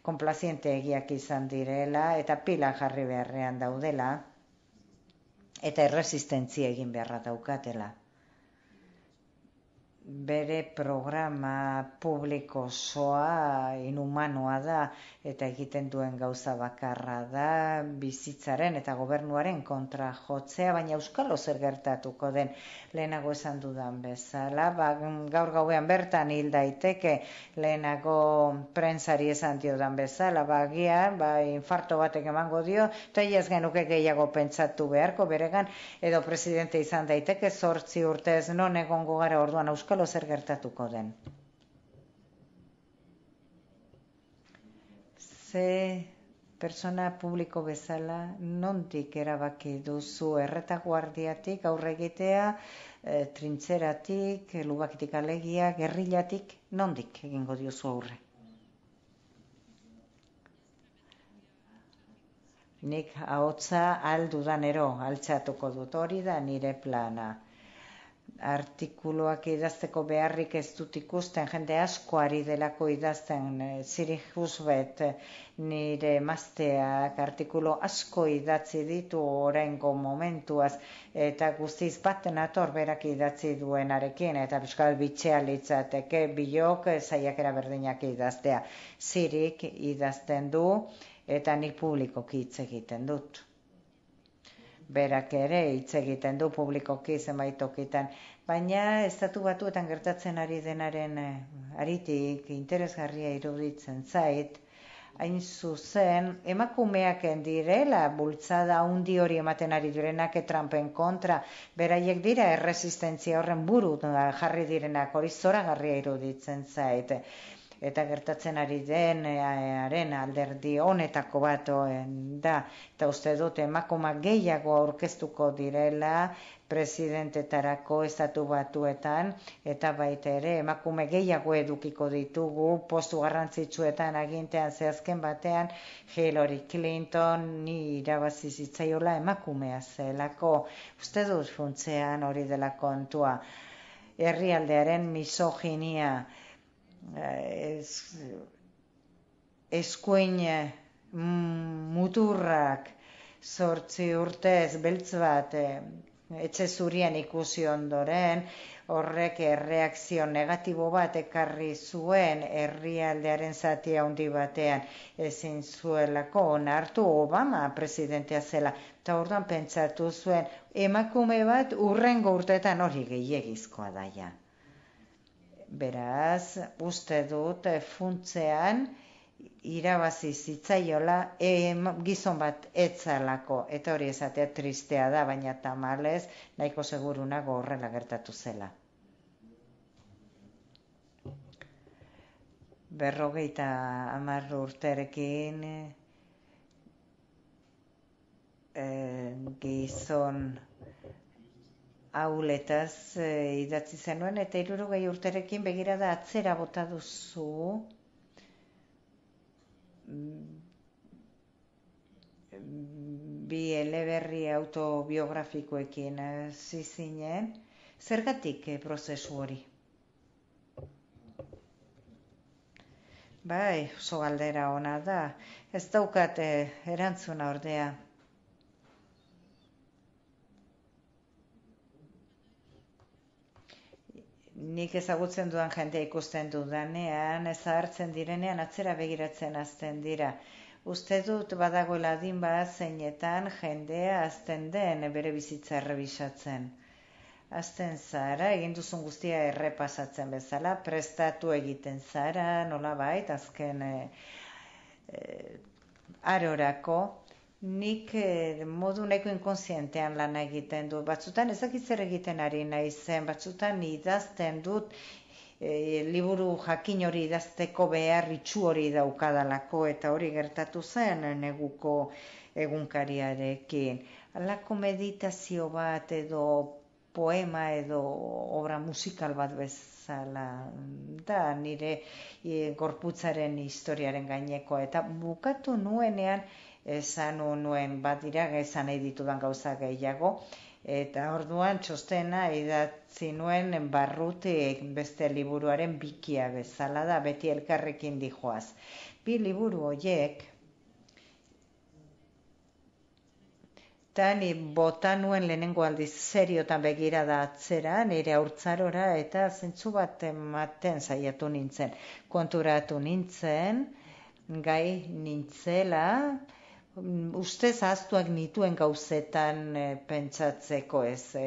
konplaziente egiak izan direla eta pila jarri beharrean daudela eta erresistentzia egin beharra daukatela bere programa publiko inhumanoa da eta egiten duen gauza bakarra da bizitzaren eta gobernuaren kontra jotzea baina euskal zer gertatuko den lehenago esan dudan bezala ba, gaur gauean bertan hil daiteke lehenago prentzari esan diodan bezala ba, gia, ba, infarto batek emango dio eta ez genuke gehiago pentsatu beharko beregan edo presidente izan daiteke sortzi urtez non egongo gara orduan euskal kolo zer gertatuko den. Ze persona publiko bezala nondik erabaki duzu erretaguardiatik aurre egitea, e, trintzeratik, eh, lubakitik alegia, gerrilatik, nondik egingo diozu aurre? Nik haotza aldudan ero altzatuko dut hori da nire plana artikuluak idazteko beharrik ez dut ikusten, jende asko ari delako idazten, ziri eh, juzbet eh, nire mazteak artikulo asko idatzi ditu orengo momentuaz, eta guztiz bat nator berak idatzi duen arekin, eta Euskal Bitxea litzateke bilok zaiakera berdinak idaztea. Zirik idazten du, eta nik publiko hitz egiten dut berak ere hitz egiten du publikoki zenbait tokitan, baina estatu batuetan gertatzen ari denaren eh, aritik interesgarria iruditzen zait, hain zuzen, emakumeak direla bultzada undi hori ematen ari direnak Trumpen kontra, beraiek dira erresistentzia horren buru jarri direnak, hori zoragarria iruditzen zaite eta gertatzen ari den eh, haren alderdi honetako batoen eh, da. Eta uste dut emakuma gehiago aurkeztuko direla presidentetarako estatu batuetan eta baita ere emakume gehiago edukiko ditugu postu garrantzitsuetan agintean zehazken batean Hillary Clinton ni irabazi zitzaiola emakumea zelako uste dut funtzean hori dela kontua herrialdearen misoginia eskuine eh, ez, eh, muturrak sortzi urte ez beltz bat eh, etxe zurian ikusi ondoren horrek erreakzio negatibo bat ekarri zuen herrialdearen zati handi batean ezin zuelako onartu Obama presidentea zela eta orduan pentsatu zuen emakume bat urrengo urteetan hori gehiegizkoa daia. Beraz, uste dut eh, funtzean irabazi zitzaiola e, gizon bat etzalako eta hori esatea tristea da baina tamales nahiko seguruna gorrela gertatu zela. Berrogeita amar urterekin e, gizon hau letaz eh, idatzi zenuen, eta irurogei urterekin begira da atzera bota duzu. Mm, mm, bi eleberri autobiografikoekin eh, hasi zergatik e, prozesu hori? Bai, oso galdera ona da. Ez daukat erantzuna ordea. nik ezagutzen dudan jendea ikusten dudanean, ez hartzen direnean, atzera begiratzen azten dira. Uste dut badagoela din bat zeinetan jendea azten den bere bizitza errebisatzen. Azten zara, egin duzun guztia errepasatzen bezala, prestatu egiten zara, nola bait, azken e, e, arorako, nik eh, modu nahiko inkonsientean lan egiten dut. Batzutan ezakit egiten ari nahi zen, batzutan idazten dut, eh, liburu jakin hori idazteko behar ritxu hori daukadalako, eta hori gertatu zen neguko egunkariarekin. Alako meditazio bat edo poema edo obra musikal bat bezala da nire eh, gorputzaren historiaren gaineko Eta bukatu nuenean esan nuen bat dira, esan nahi ditudan gauza gehiago, eta orduan txostena idatzi nuen barrutik beste liburuaren bikia bezala da, beti elkarrekin dijoaz. Bi liburu hoiek, Tani bota nuen lehenengo aldiz seriotan begira da atzera, nire aurtzarora eta zentzu bat ematen saiatu nintzen. Konturatu nintzen, gai nintzela, Mm, ustez zahaztuak nituen gauzetan e, pentsatzeko ez e,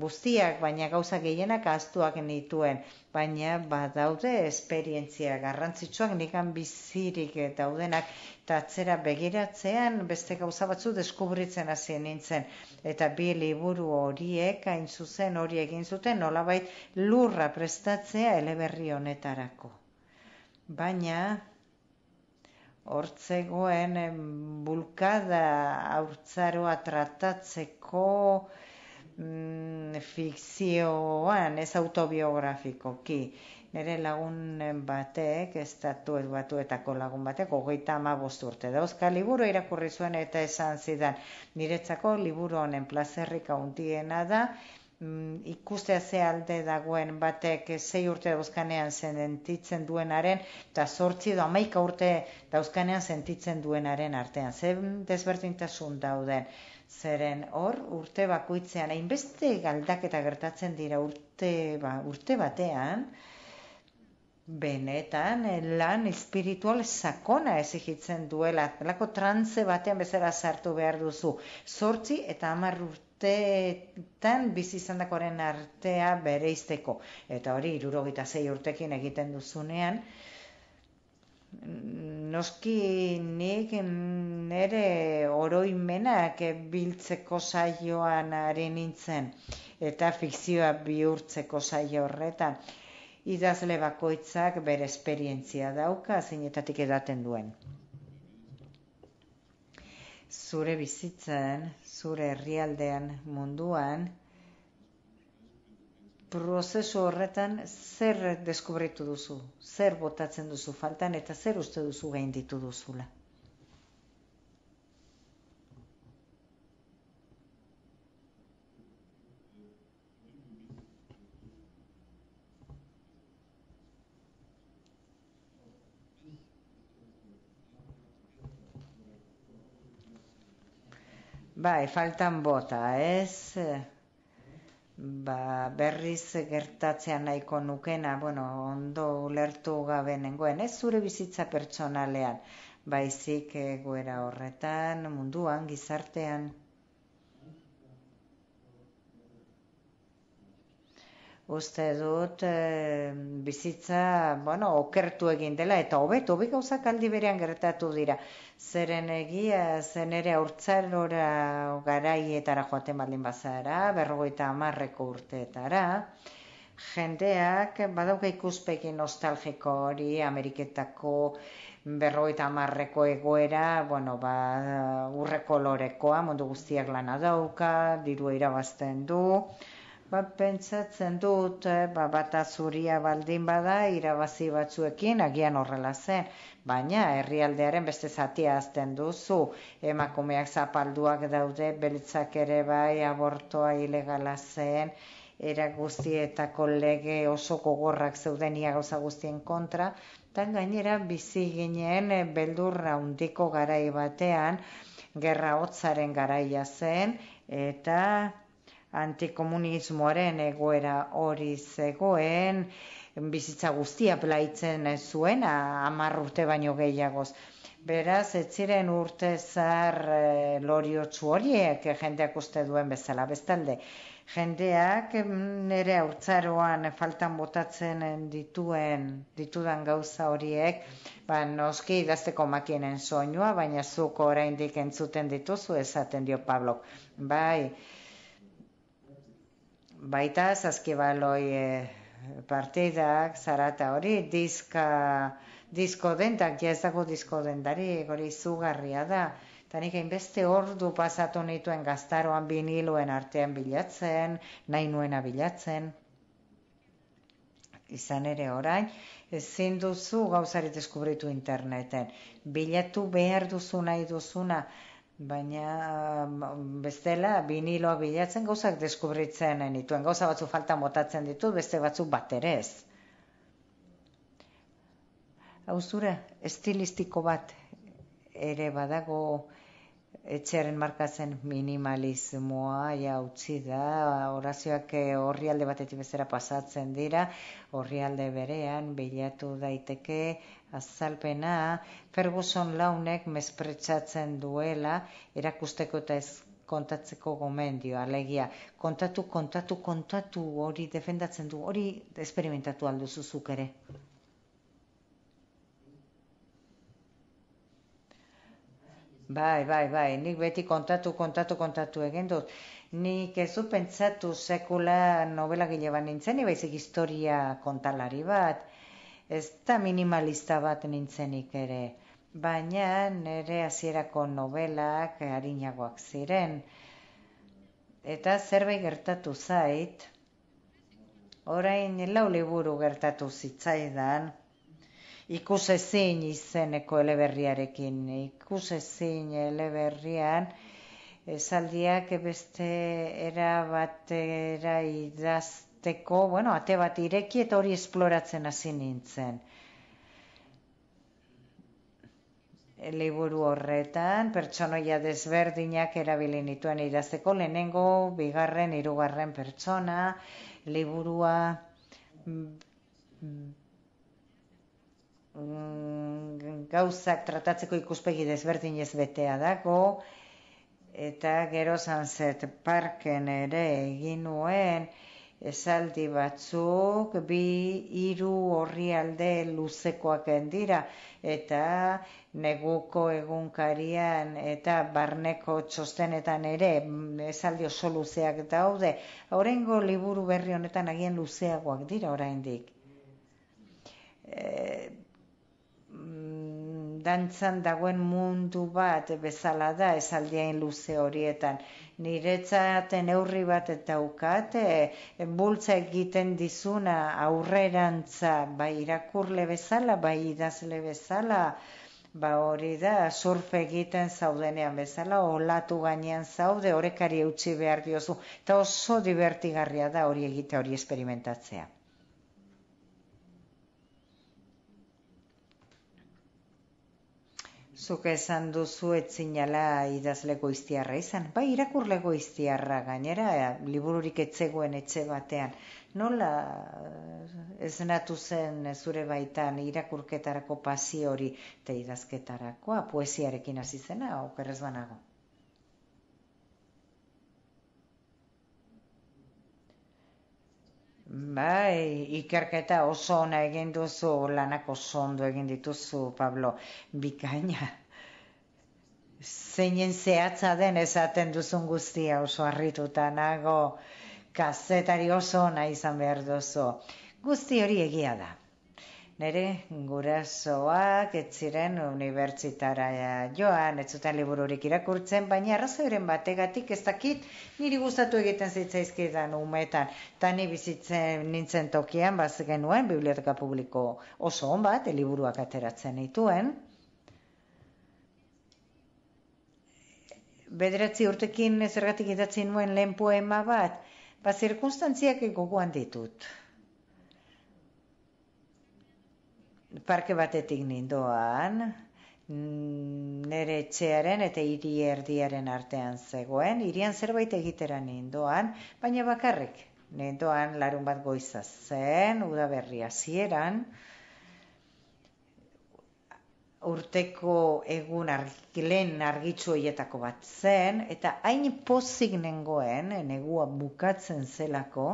guztiak, baina gauza gehienak ahaztuak nituen, baina badaude esperientzia garrantzitsuak nikan bizirik eh, daudenak eta atzera begiratzean beste gauza batzu deskubritzen hasi nintzen. Eta bi liburu horiek, hain zuzen hori egin zuten, nolabait lurra prestatzea eleberri honetarako. Baina, hortzegoen bulkada aurtzaroa tratatzeko mm, fikzioan, ez autobiografiko ki. Nire lagunen batek, estatu edo batuetako lagun batek, hogeita ama urte. Dauzka, liburu irakurri zuen eta esan zidan, niretzako liburu honen plazerrika untiena da, mm, ikustea ze alde dagoen batek eh, sei urte dauzkanean sentitzen duenaren eta zortzi edo hamaika urte dauzkanean sentitzen duenaren artean. Ze desberdintasun dauden. Zeren hor urte bakoitzean, hainbeste galdaketa gertatzen dira urte, ba, urte batean, benetan eh, lan espiritual sakona ezigitzen duela, lako trantze batean bezala sartu behar duzu. sortzi eta hamar urteetan bizi izandakoren artea bereizteko eta hori 66 urtekin egiten duzunean noski nik nere oroimenak biltzeko saioan are nintzen eta fikzioa bihurtzeko saio horretan idazle bakoitzak bere esperientzia dauka zeinetatik edaten duen zure bizitzen, zure herrialdean, munduan, prozesu horretan zer deskubritu duzu, zer botatzen duzu faltan eta zer uste duzu gainditu duzula. Bai, faltan bota, ez? Ba, berriz gertatzean nahiko nukena, bueno, ondo ulertu gabe nengoen, ez zure bizitza pertsonalean, baizik egoera horretan, munduan, gizartean. uste dut bizitza, bueno, okertu egin dela, eta hobet, hobi gauzak aldi berean gertatu dira. Zeren egia, zen ere aurtzalora garaietara joaten baldin bazara, berrogeita amarreko urteetara, jendeak badauka ikuspegi nostalgiko hori Ameriketako berrogeita amarreko egoera, bueno, ba, urre mundu guztiak lana dauka, dirua irabazten du, ba, pentsatzen dut, eh, ba, bata zuria baldin bada, irabazi batzuekin, agian horrela zen, baina herrialdearen beste zatia azten duzu, emakumeak zapalduak daude, beltzak ere bai, abortoa ilegala zen, era guztietako lege oso gogorrak zeuden ia guztien kontra, eta gainera bizi ginen eh, beldurra undiko garai batean, gerra hotzaren garaia zen, eta antikomunismoaren egoera hori zegoen, bizitza guztia plaitzen zuen, amar urte baino gehiagoz. Beraz, ez ziren urte zar e, horiek jendeak uste duen bezala, bestalde. Jendeak mm, nire urtzaroan faltan botatzen dituen, ditudan gauza horiek, ba, noski idazteko makinen soinua, baina zuko oraindik entzuten dituzu, esaten dio Pablo. Bai, baita zazkibaloi e, partidak, zarata hori, diska, disko dendak, ja ez dago disko dendari, gori zugarria da. Tanik nik ordu hor du pasatu nituen gaztaroan biniluen artean bilatzen, nahi nuena bilatzen. Izan ere orain, ezin duzu gauzari deskubritu interneten. Bilatu behar duzu nahi duzuna, Baina um, bestela biniloa bilatzen gauzak deskubritzen nituen, gauza batzu falta motatzen ditut, beste batzu bat ere ez. Hauzura, estilistiko bat ere badago etxearen markazen minimalismoa ja utzi da, orazioak horrialde eh, batetik bezera pasatzen dira, horrialde berean bilatu daiteke azalpena, Ferguson launek mespretsatzen duela erakusteko eta ez kontatzeko gomendio, alegia, kontatu, kontatu, kontatu hori defendatzen du, hori esperimentatu alduzu zuk ere. Bai, bai, bai, nik beti kontatu, kontatu, kontatu egin dut. Nik ez du pentsatu sekula novela gile bat nintzen, baizik historia kontalari bat, ez da minimalista bat nintzenik ere. Baina nire hasierako novelak harinagoak ziren, eta zerbait gertatu zait, orain lau liburu gertatu zitzaidan, ikuse zein izeneko eleberriarekin. Ikuse zein eleberrian, esaldiak beste era batera idazteko, bueno, ate bat ireki eta hori esploratzen hasi nintzen. liburu horretan, pertsonoia desberdinak erabili nituen idazteko lehenengo, bigarren, hirugarren pertsona, liburua Mm, gauzak tratatzeko ikuspegi desberdin ez betea dago, eta gero zanzet parken ere egin nuen, esaldi batzuk bi iru horri alde luzekoak endira, eta neguko egunkarian eta barneko txostenetan ere mm, esaldi oso luzeak daude. Horengo liburu berri honetan agien luzeagoak dira oraindik. Eh, dantzan dagoen mundu bat bezala da esaldiain luze horietan. Niretzat neurri bat eta ukat, e, bultza egiten dizuna aurrerantza, bai irakurle bezala, bai idazle bezala, ba hori da, surfe egiten zaudenean bezala, olatu gainean zaude, horrekari eutxi behar diozu, eta oso divertigarria da hori egite hori esperimentatzea. Zuka esan duzu etzinala idazleko izan. Bai, irakurlego gainera, ea, libururik etzegoen etxe batean. Nola eh, esnatu zen zure baitan irakurketarako pasi hori, eta idazketarakoa, poesiarekin azizena, okerrez banago? Bai, ikerketa oso ona egin duzu, lanak oso ondo egin dituzu, Pablo, bikaina. Zeinen zehatza den esaten duzun guztia oso harrituta nago, kazetari oso ona izan behar duzu. Guzti hori egia da nire gurasoak ez ziren unibertsitara joan, ez zuten libururik irakurtzen, baina arrazoiren bategatik ez dakit niri gustatu egiten zitzaizkidan umetan. Ta ni bizitzen nintzen tokian, baz genuen, biblioteka publiko oso hon bat, liburuak ateratzen dituen. Bederatzi urtekin zergatik idatzi nuen lehen poema bat, ba zirkunstantziak gogoan ditut. parke batetik nindoan, mm, nere etxearen eta hiri erdiaren artean zegoen, hirian zerbait egitera nindoan, baina bakarrik. Nindoan larun bat goiza zen, udaberri hasieran, urteko egun argilen lehen bat zen, eta hain pozik nengoen, negua bukatzen zelako,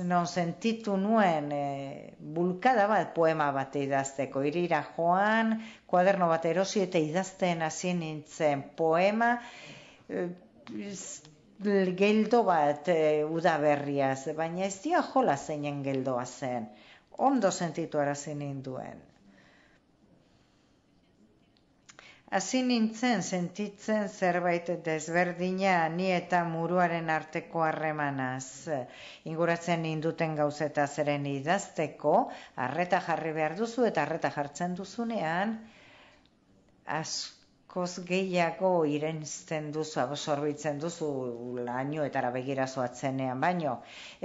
non sentitu nuen e, eh, bulkada bat poema bat idazteko. Irira joan, kuaderno bat erosi eta idazten hasi nintzen poema, eh, geldo bat e, udaberriaz, baina ez dia jola zeinen geldoa zen. Ondo sentitu arazen ninduen. Hasi nintzen sentitzen zerbait desberdina ni eta muruaren arteko harremanaz. Inguratzen ninduten gauzeta zeren idazteko, harreta jarri behar duzu eta harreta jartzen duzunean, askoz gehiago irenzten duzu, abosorbitzen duzu, laino eta arabegira zoatzenean baino.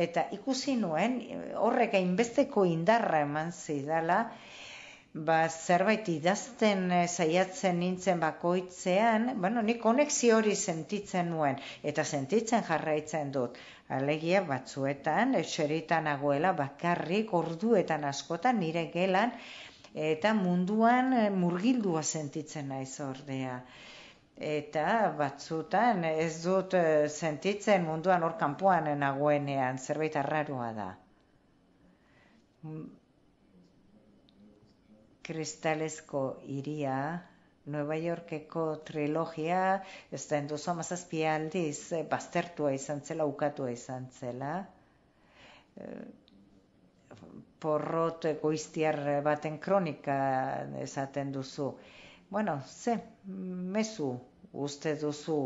Eta ikusi nuen, horrek inbesteko indarra eman zidala, ba, zerbait idazten e, eh, zaiatzen nintzen bakoitzean, bueno, nik konekzio hori sentitzen nuen, eta sentitzen jarraitzen dut. Alegia batzuetan, etxeritan aguela, bakarrik, orduetan askotan, nire gelan, eta munduan eh, murgildua sentitzen naiz ordea. Eta batzutan ez dut eh, sentitzen munduan hor kanpoan enagoenean, zerbait arrarua da kristalesko iria, Nueva Yorkeko trilogia, ez da enduzo amazazpia aldiz, eh, baztertua izan zela, ukatua izan zela. Eh, porrot egoiztiar baten kronika esaten duzu. Bueno, ze, mesu uste duzu,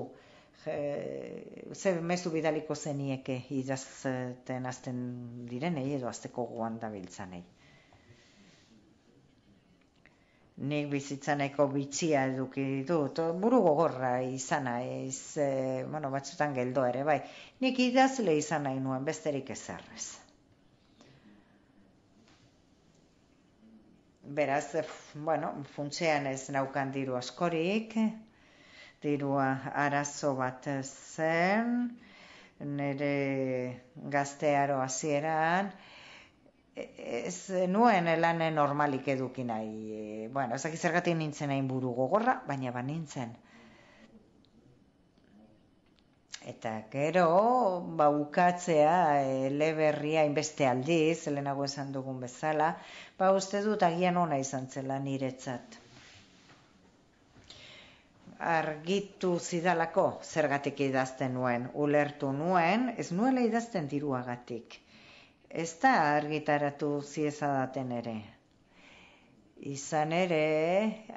eh, ze, mesu bidaliko zenieke, idazten azten direnei edo azteko guanda dabiltzanei nik bizitzaneko bitxia eduki ditut, buru gogorra izan naiz, e, bueno, batzutan geldo ere, bai, nik idazle izan nahi nuen, besterik ezerrez. Beraz, bueno, funtzean ez naukan diru askorik, dirua arazo bat zen, nire gaztearo hasieran, ez nuen elane normalik eduki nahi. Eh, bueno, zergatik nintzen hain buru gogorra, baina ba nintzen. Eta gero, ba ukatzea eh, eleberria inbeste aldiz, helenago esan dugun bezala, ba uste dut agian ona izan zela niretzat. Argitu zidalako zergatik idazten nuen, ulertu nuen, ez nuela idazten diruagatik ez da argitaratu ziezadaten ere. Izan ere,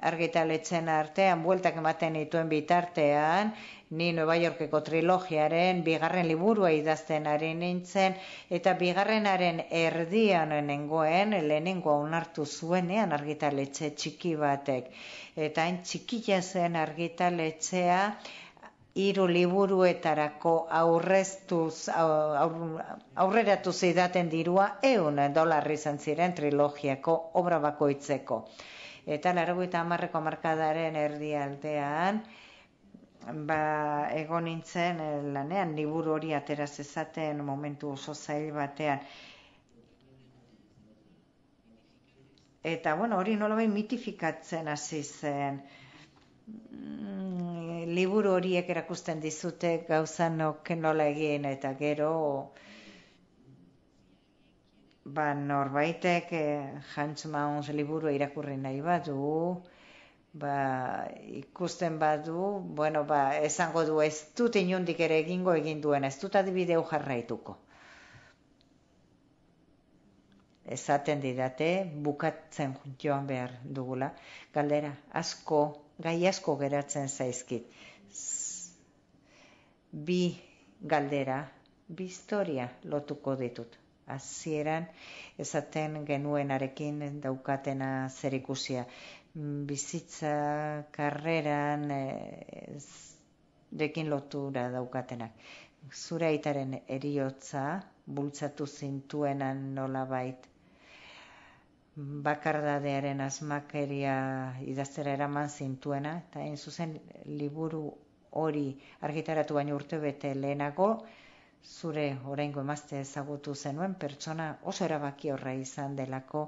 argitaletzen artean, bueltak ematen dituen bitartean, ni Nueva Yorkeko trilogiaren, bigarren liburua idazten ari nintzen, eta bigarrenaren erdian nengoen, lehenengo onartu zuenean argitaletze txiki batek. Eta hain txikila zen argitaletzea, hiru liburuetarako aurreztuz aur, aurreratu zidaten dirua eun dolar izan ziren trilogiako obra bakoitzeko. Eta largo eta markadaren erdialdean ba, egon nintzen eh, lanean liburu hori ateraz ezaten momentu oso zail batean. Eta, bueno, hori nola mitifikatzen hasi zen liburu horiek erakusten dizute gauzanok nola egin eta gero ba norbaitek jantzu eh, mauz liburu irakurri nahi badu ba ikusten badu bueno ba esango du ez dut inundik ere egingo egin duen ez dut adibideu jarraituko esaten didate bukatzen joan behar dugula galdera asko gai asko geratzen zaizkit. Bi galdera, bi historia lotuko ditut. Hasieran esaten genuenarekin daukatena ikusia. Bizitza karreran eh, ez, dekin lotura daukatenak. Zure aitaren eriotza bultzatu zintuenan nolabait bait bakardadearen asmakeria idaztera eraman zintuena, eta hain zuzen liburu hori argitaratu baino urtebete lehenago, zure oraingo emazte ezagutu zenuen pertsona oso erabaki horra izan delako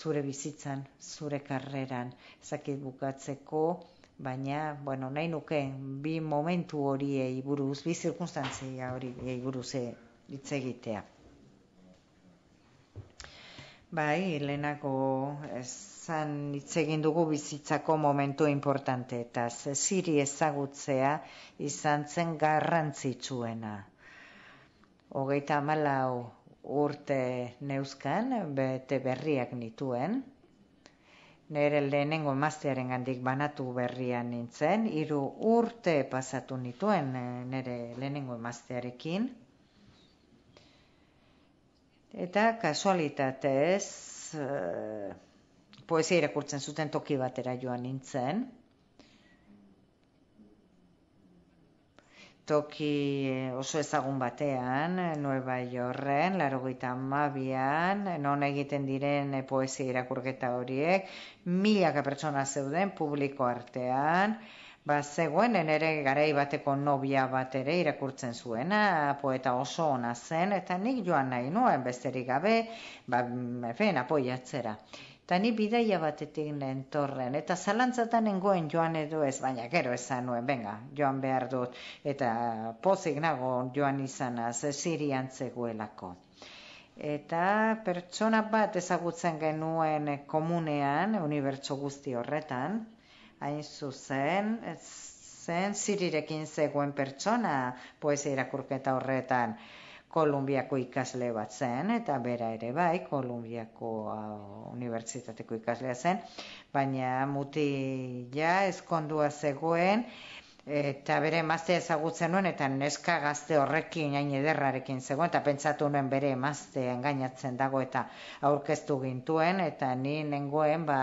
zure bizitzan, zure karreran, zakit bukatzeko, baina, bueno, nahi nuke, bi momentu horiei buruz, bi zirkunstantzia hori buruz hitz egitea. Bai, lehenako zan hitz egin dugu bizitzako momentu importante eta ziri ezagutzea izan zen garrantzitsuena. Hogeita amalau urte neuzkan, bete berriak nituen. Nere lehenengo maztearen gandik banatu berrian nintzen, hiru urte pasatu nituen eh, nere lehenengo maztearekin. Eta kasualitatez, eh, poesia irakurtzen zuten toki batera joan nintzen. toki eh, oso ezagun batean, eh, Nueva Yorken, laro mabian, non egiten diren poesia irakurgeta horiek, milaka pertsona zeuden publiko artean, ba, zegoen nere garai bateko nobia bat ere irakurtzen zuena, poeta oso ona zen eta nik joan nahi nuen besterik gabe, ba mm, fen apoiatzera. Eta ni bidaia batetik nentorren, eta zalantzatan nengoen joan edo ez, baina gero esan nuen, venga, joan behar dut, eta pozik nago joan izan az, zirian zegoelako. Eta pertsona bat ezagutzen genuen komunean, unibertso guzti horretan, hain zuzen, zen zirirekin zegoen pertsona poesia irakurketa horretan. Kolumbiako ikasle bat zen, eta bera ere bai, Kolumbiako uh, unibertsitateko ikaslea zen, baina mutila eskondua zegoen, eta bere emazte ezagutzen nuen, eta neska gazte horrekin hain ederrarekin zegoen, eta pentsatu nuen bere emazte engainatzen dago, eta aurkeztu gintuen, eta ni nengoen, ba,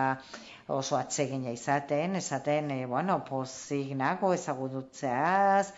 oso atsegina izaten, esaten, e, bueno, pozik nago ezagututzeaz,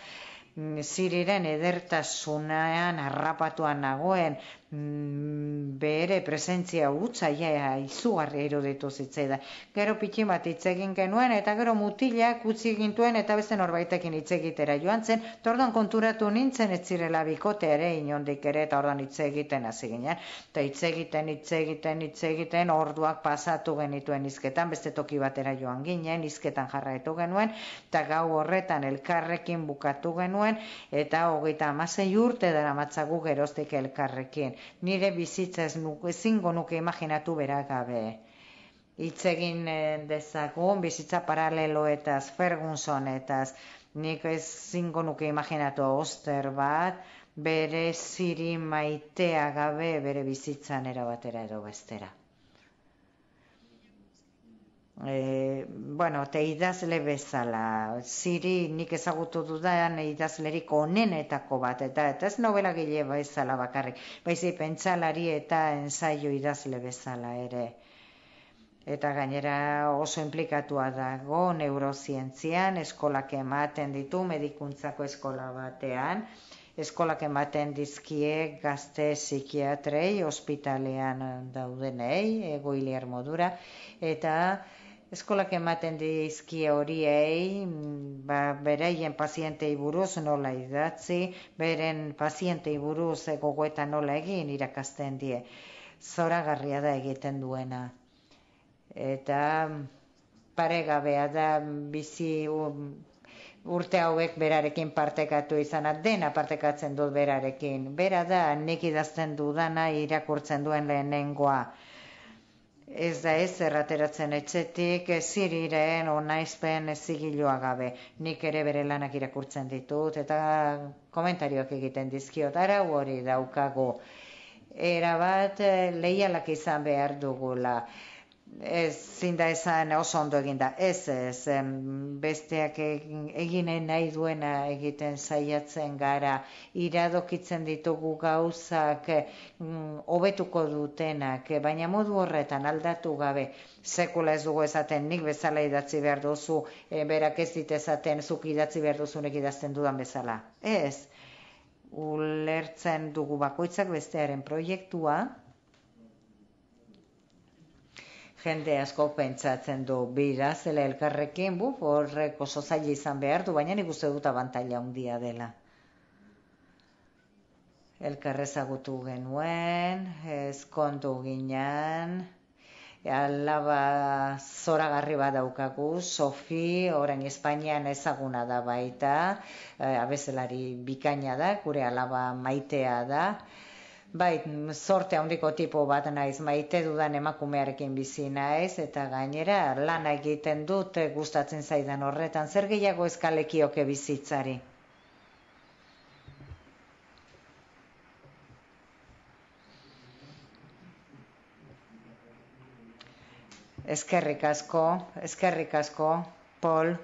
mm, ziriren edertasunean harrapatuan nagoen, Mm, bere presentzia utza ja, izugarri erodetu zitzaidan. Gero pitxin bat hitz egin genuen eta gero mutilak utzi gintuen eta beste norbaitekin hitz egitera joan zen. tordon konturatu nintzen ez zirela bikote ere inondik ere eta ordan hitz egiten hasi ginen. Eta hitz egiten, hitz egiten, hitz egiten orduak pasatu genituen hizketan beste toki batera joan ginen, hizketan jarraitu genuen eta gau horretan elkarrekin bukatu genuen eta hogeita amasei urte dara matzagu geroztik elkarrekin nire bizitza ez ezingo nuke imaginatu bera gabe. Itzegin eh, dezagun, bizitza paraleloetaz, eta nik ez ezingo nuke imaginatu oster bat, bere ziri maitea gabe bere bizitzan batera edo bestera. E, bueno, eta idazle bezala, ziri nik ezagutu dudan idazlerik onenetako bat, eta ez novela gile bezala bakarrik, baizik pentsalari eta ensaio idazle bezala ere. Eta gainera oso implikatua dago neurozientzian, eskolak ematen ditu, medikuntzako eskola batean, eskolak ematen dizkie gazte psikiatrei, ospitalean daudenei, egoiliar modura, eta eskolak ematen dizkie horiei, ba, beraien pazientei buruz nola idatzi, beren pazientei buruz gogoeta nola egin irakasten die. Zora da egiten duena. Eta paregabea da bizi urte hauek berarekin partekatu izana, dena partekatzen dut berarekin. Bera da nik idazten dudana irakurtzen duen lehenengoa ez da ez erateratzen etxetik ez ziriren onaizpen ez zigiloa gabe. Nik ere bere lanak irakurtzen ditut eta komentarioak egiten dizkiot hori daukago. Erabat eh, lehialak izan behar dugula. Ez, zinda esan oso ondo eginda. Ez, ez, besteak egin nahi duena egiten saiatzen gara. Iradokitzen ditugu gauzak, mm, hobetuko dutenak, baina modu horretan aldatu gabe. Sekula ez dugu esaten, nik bezala idatzi behar duzu, eh, berak ez dit esaten, zuk idatzi behar duzunek idazten dudan bezala. Ez, ulertzen dugu bakoitzak bestearen proiektua, jende asko pentsatzen du bira, zela elkarrekin, bu, horrek oso izan behar du, baina nik uste dut abantaila handia dela. Elkarrezagutu genuen, ezkondu ginen, alaba zoragarri bat daukagu, Sofi, orain Espainian ezaguna da baita, eh, abezelari bikaina da, gure alaba maitea da, Bai, sorte handiko tipo bat naiz, maite dudan emakumearekin bizi naiz, eta gainera lana egiten dute eh, gustatzen zaidan horretan, zer gehiago eskalekioke bizitzari? Eskerrik asko, eskerrik asko, Paul.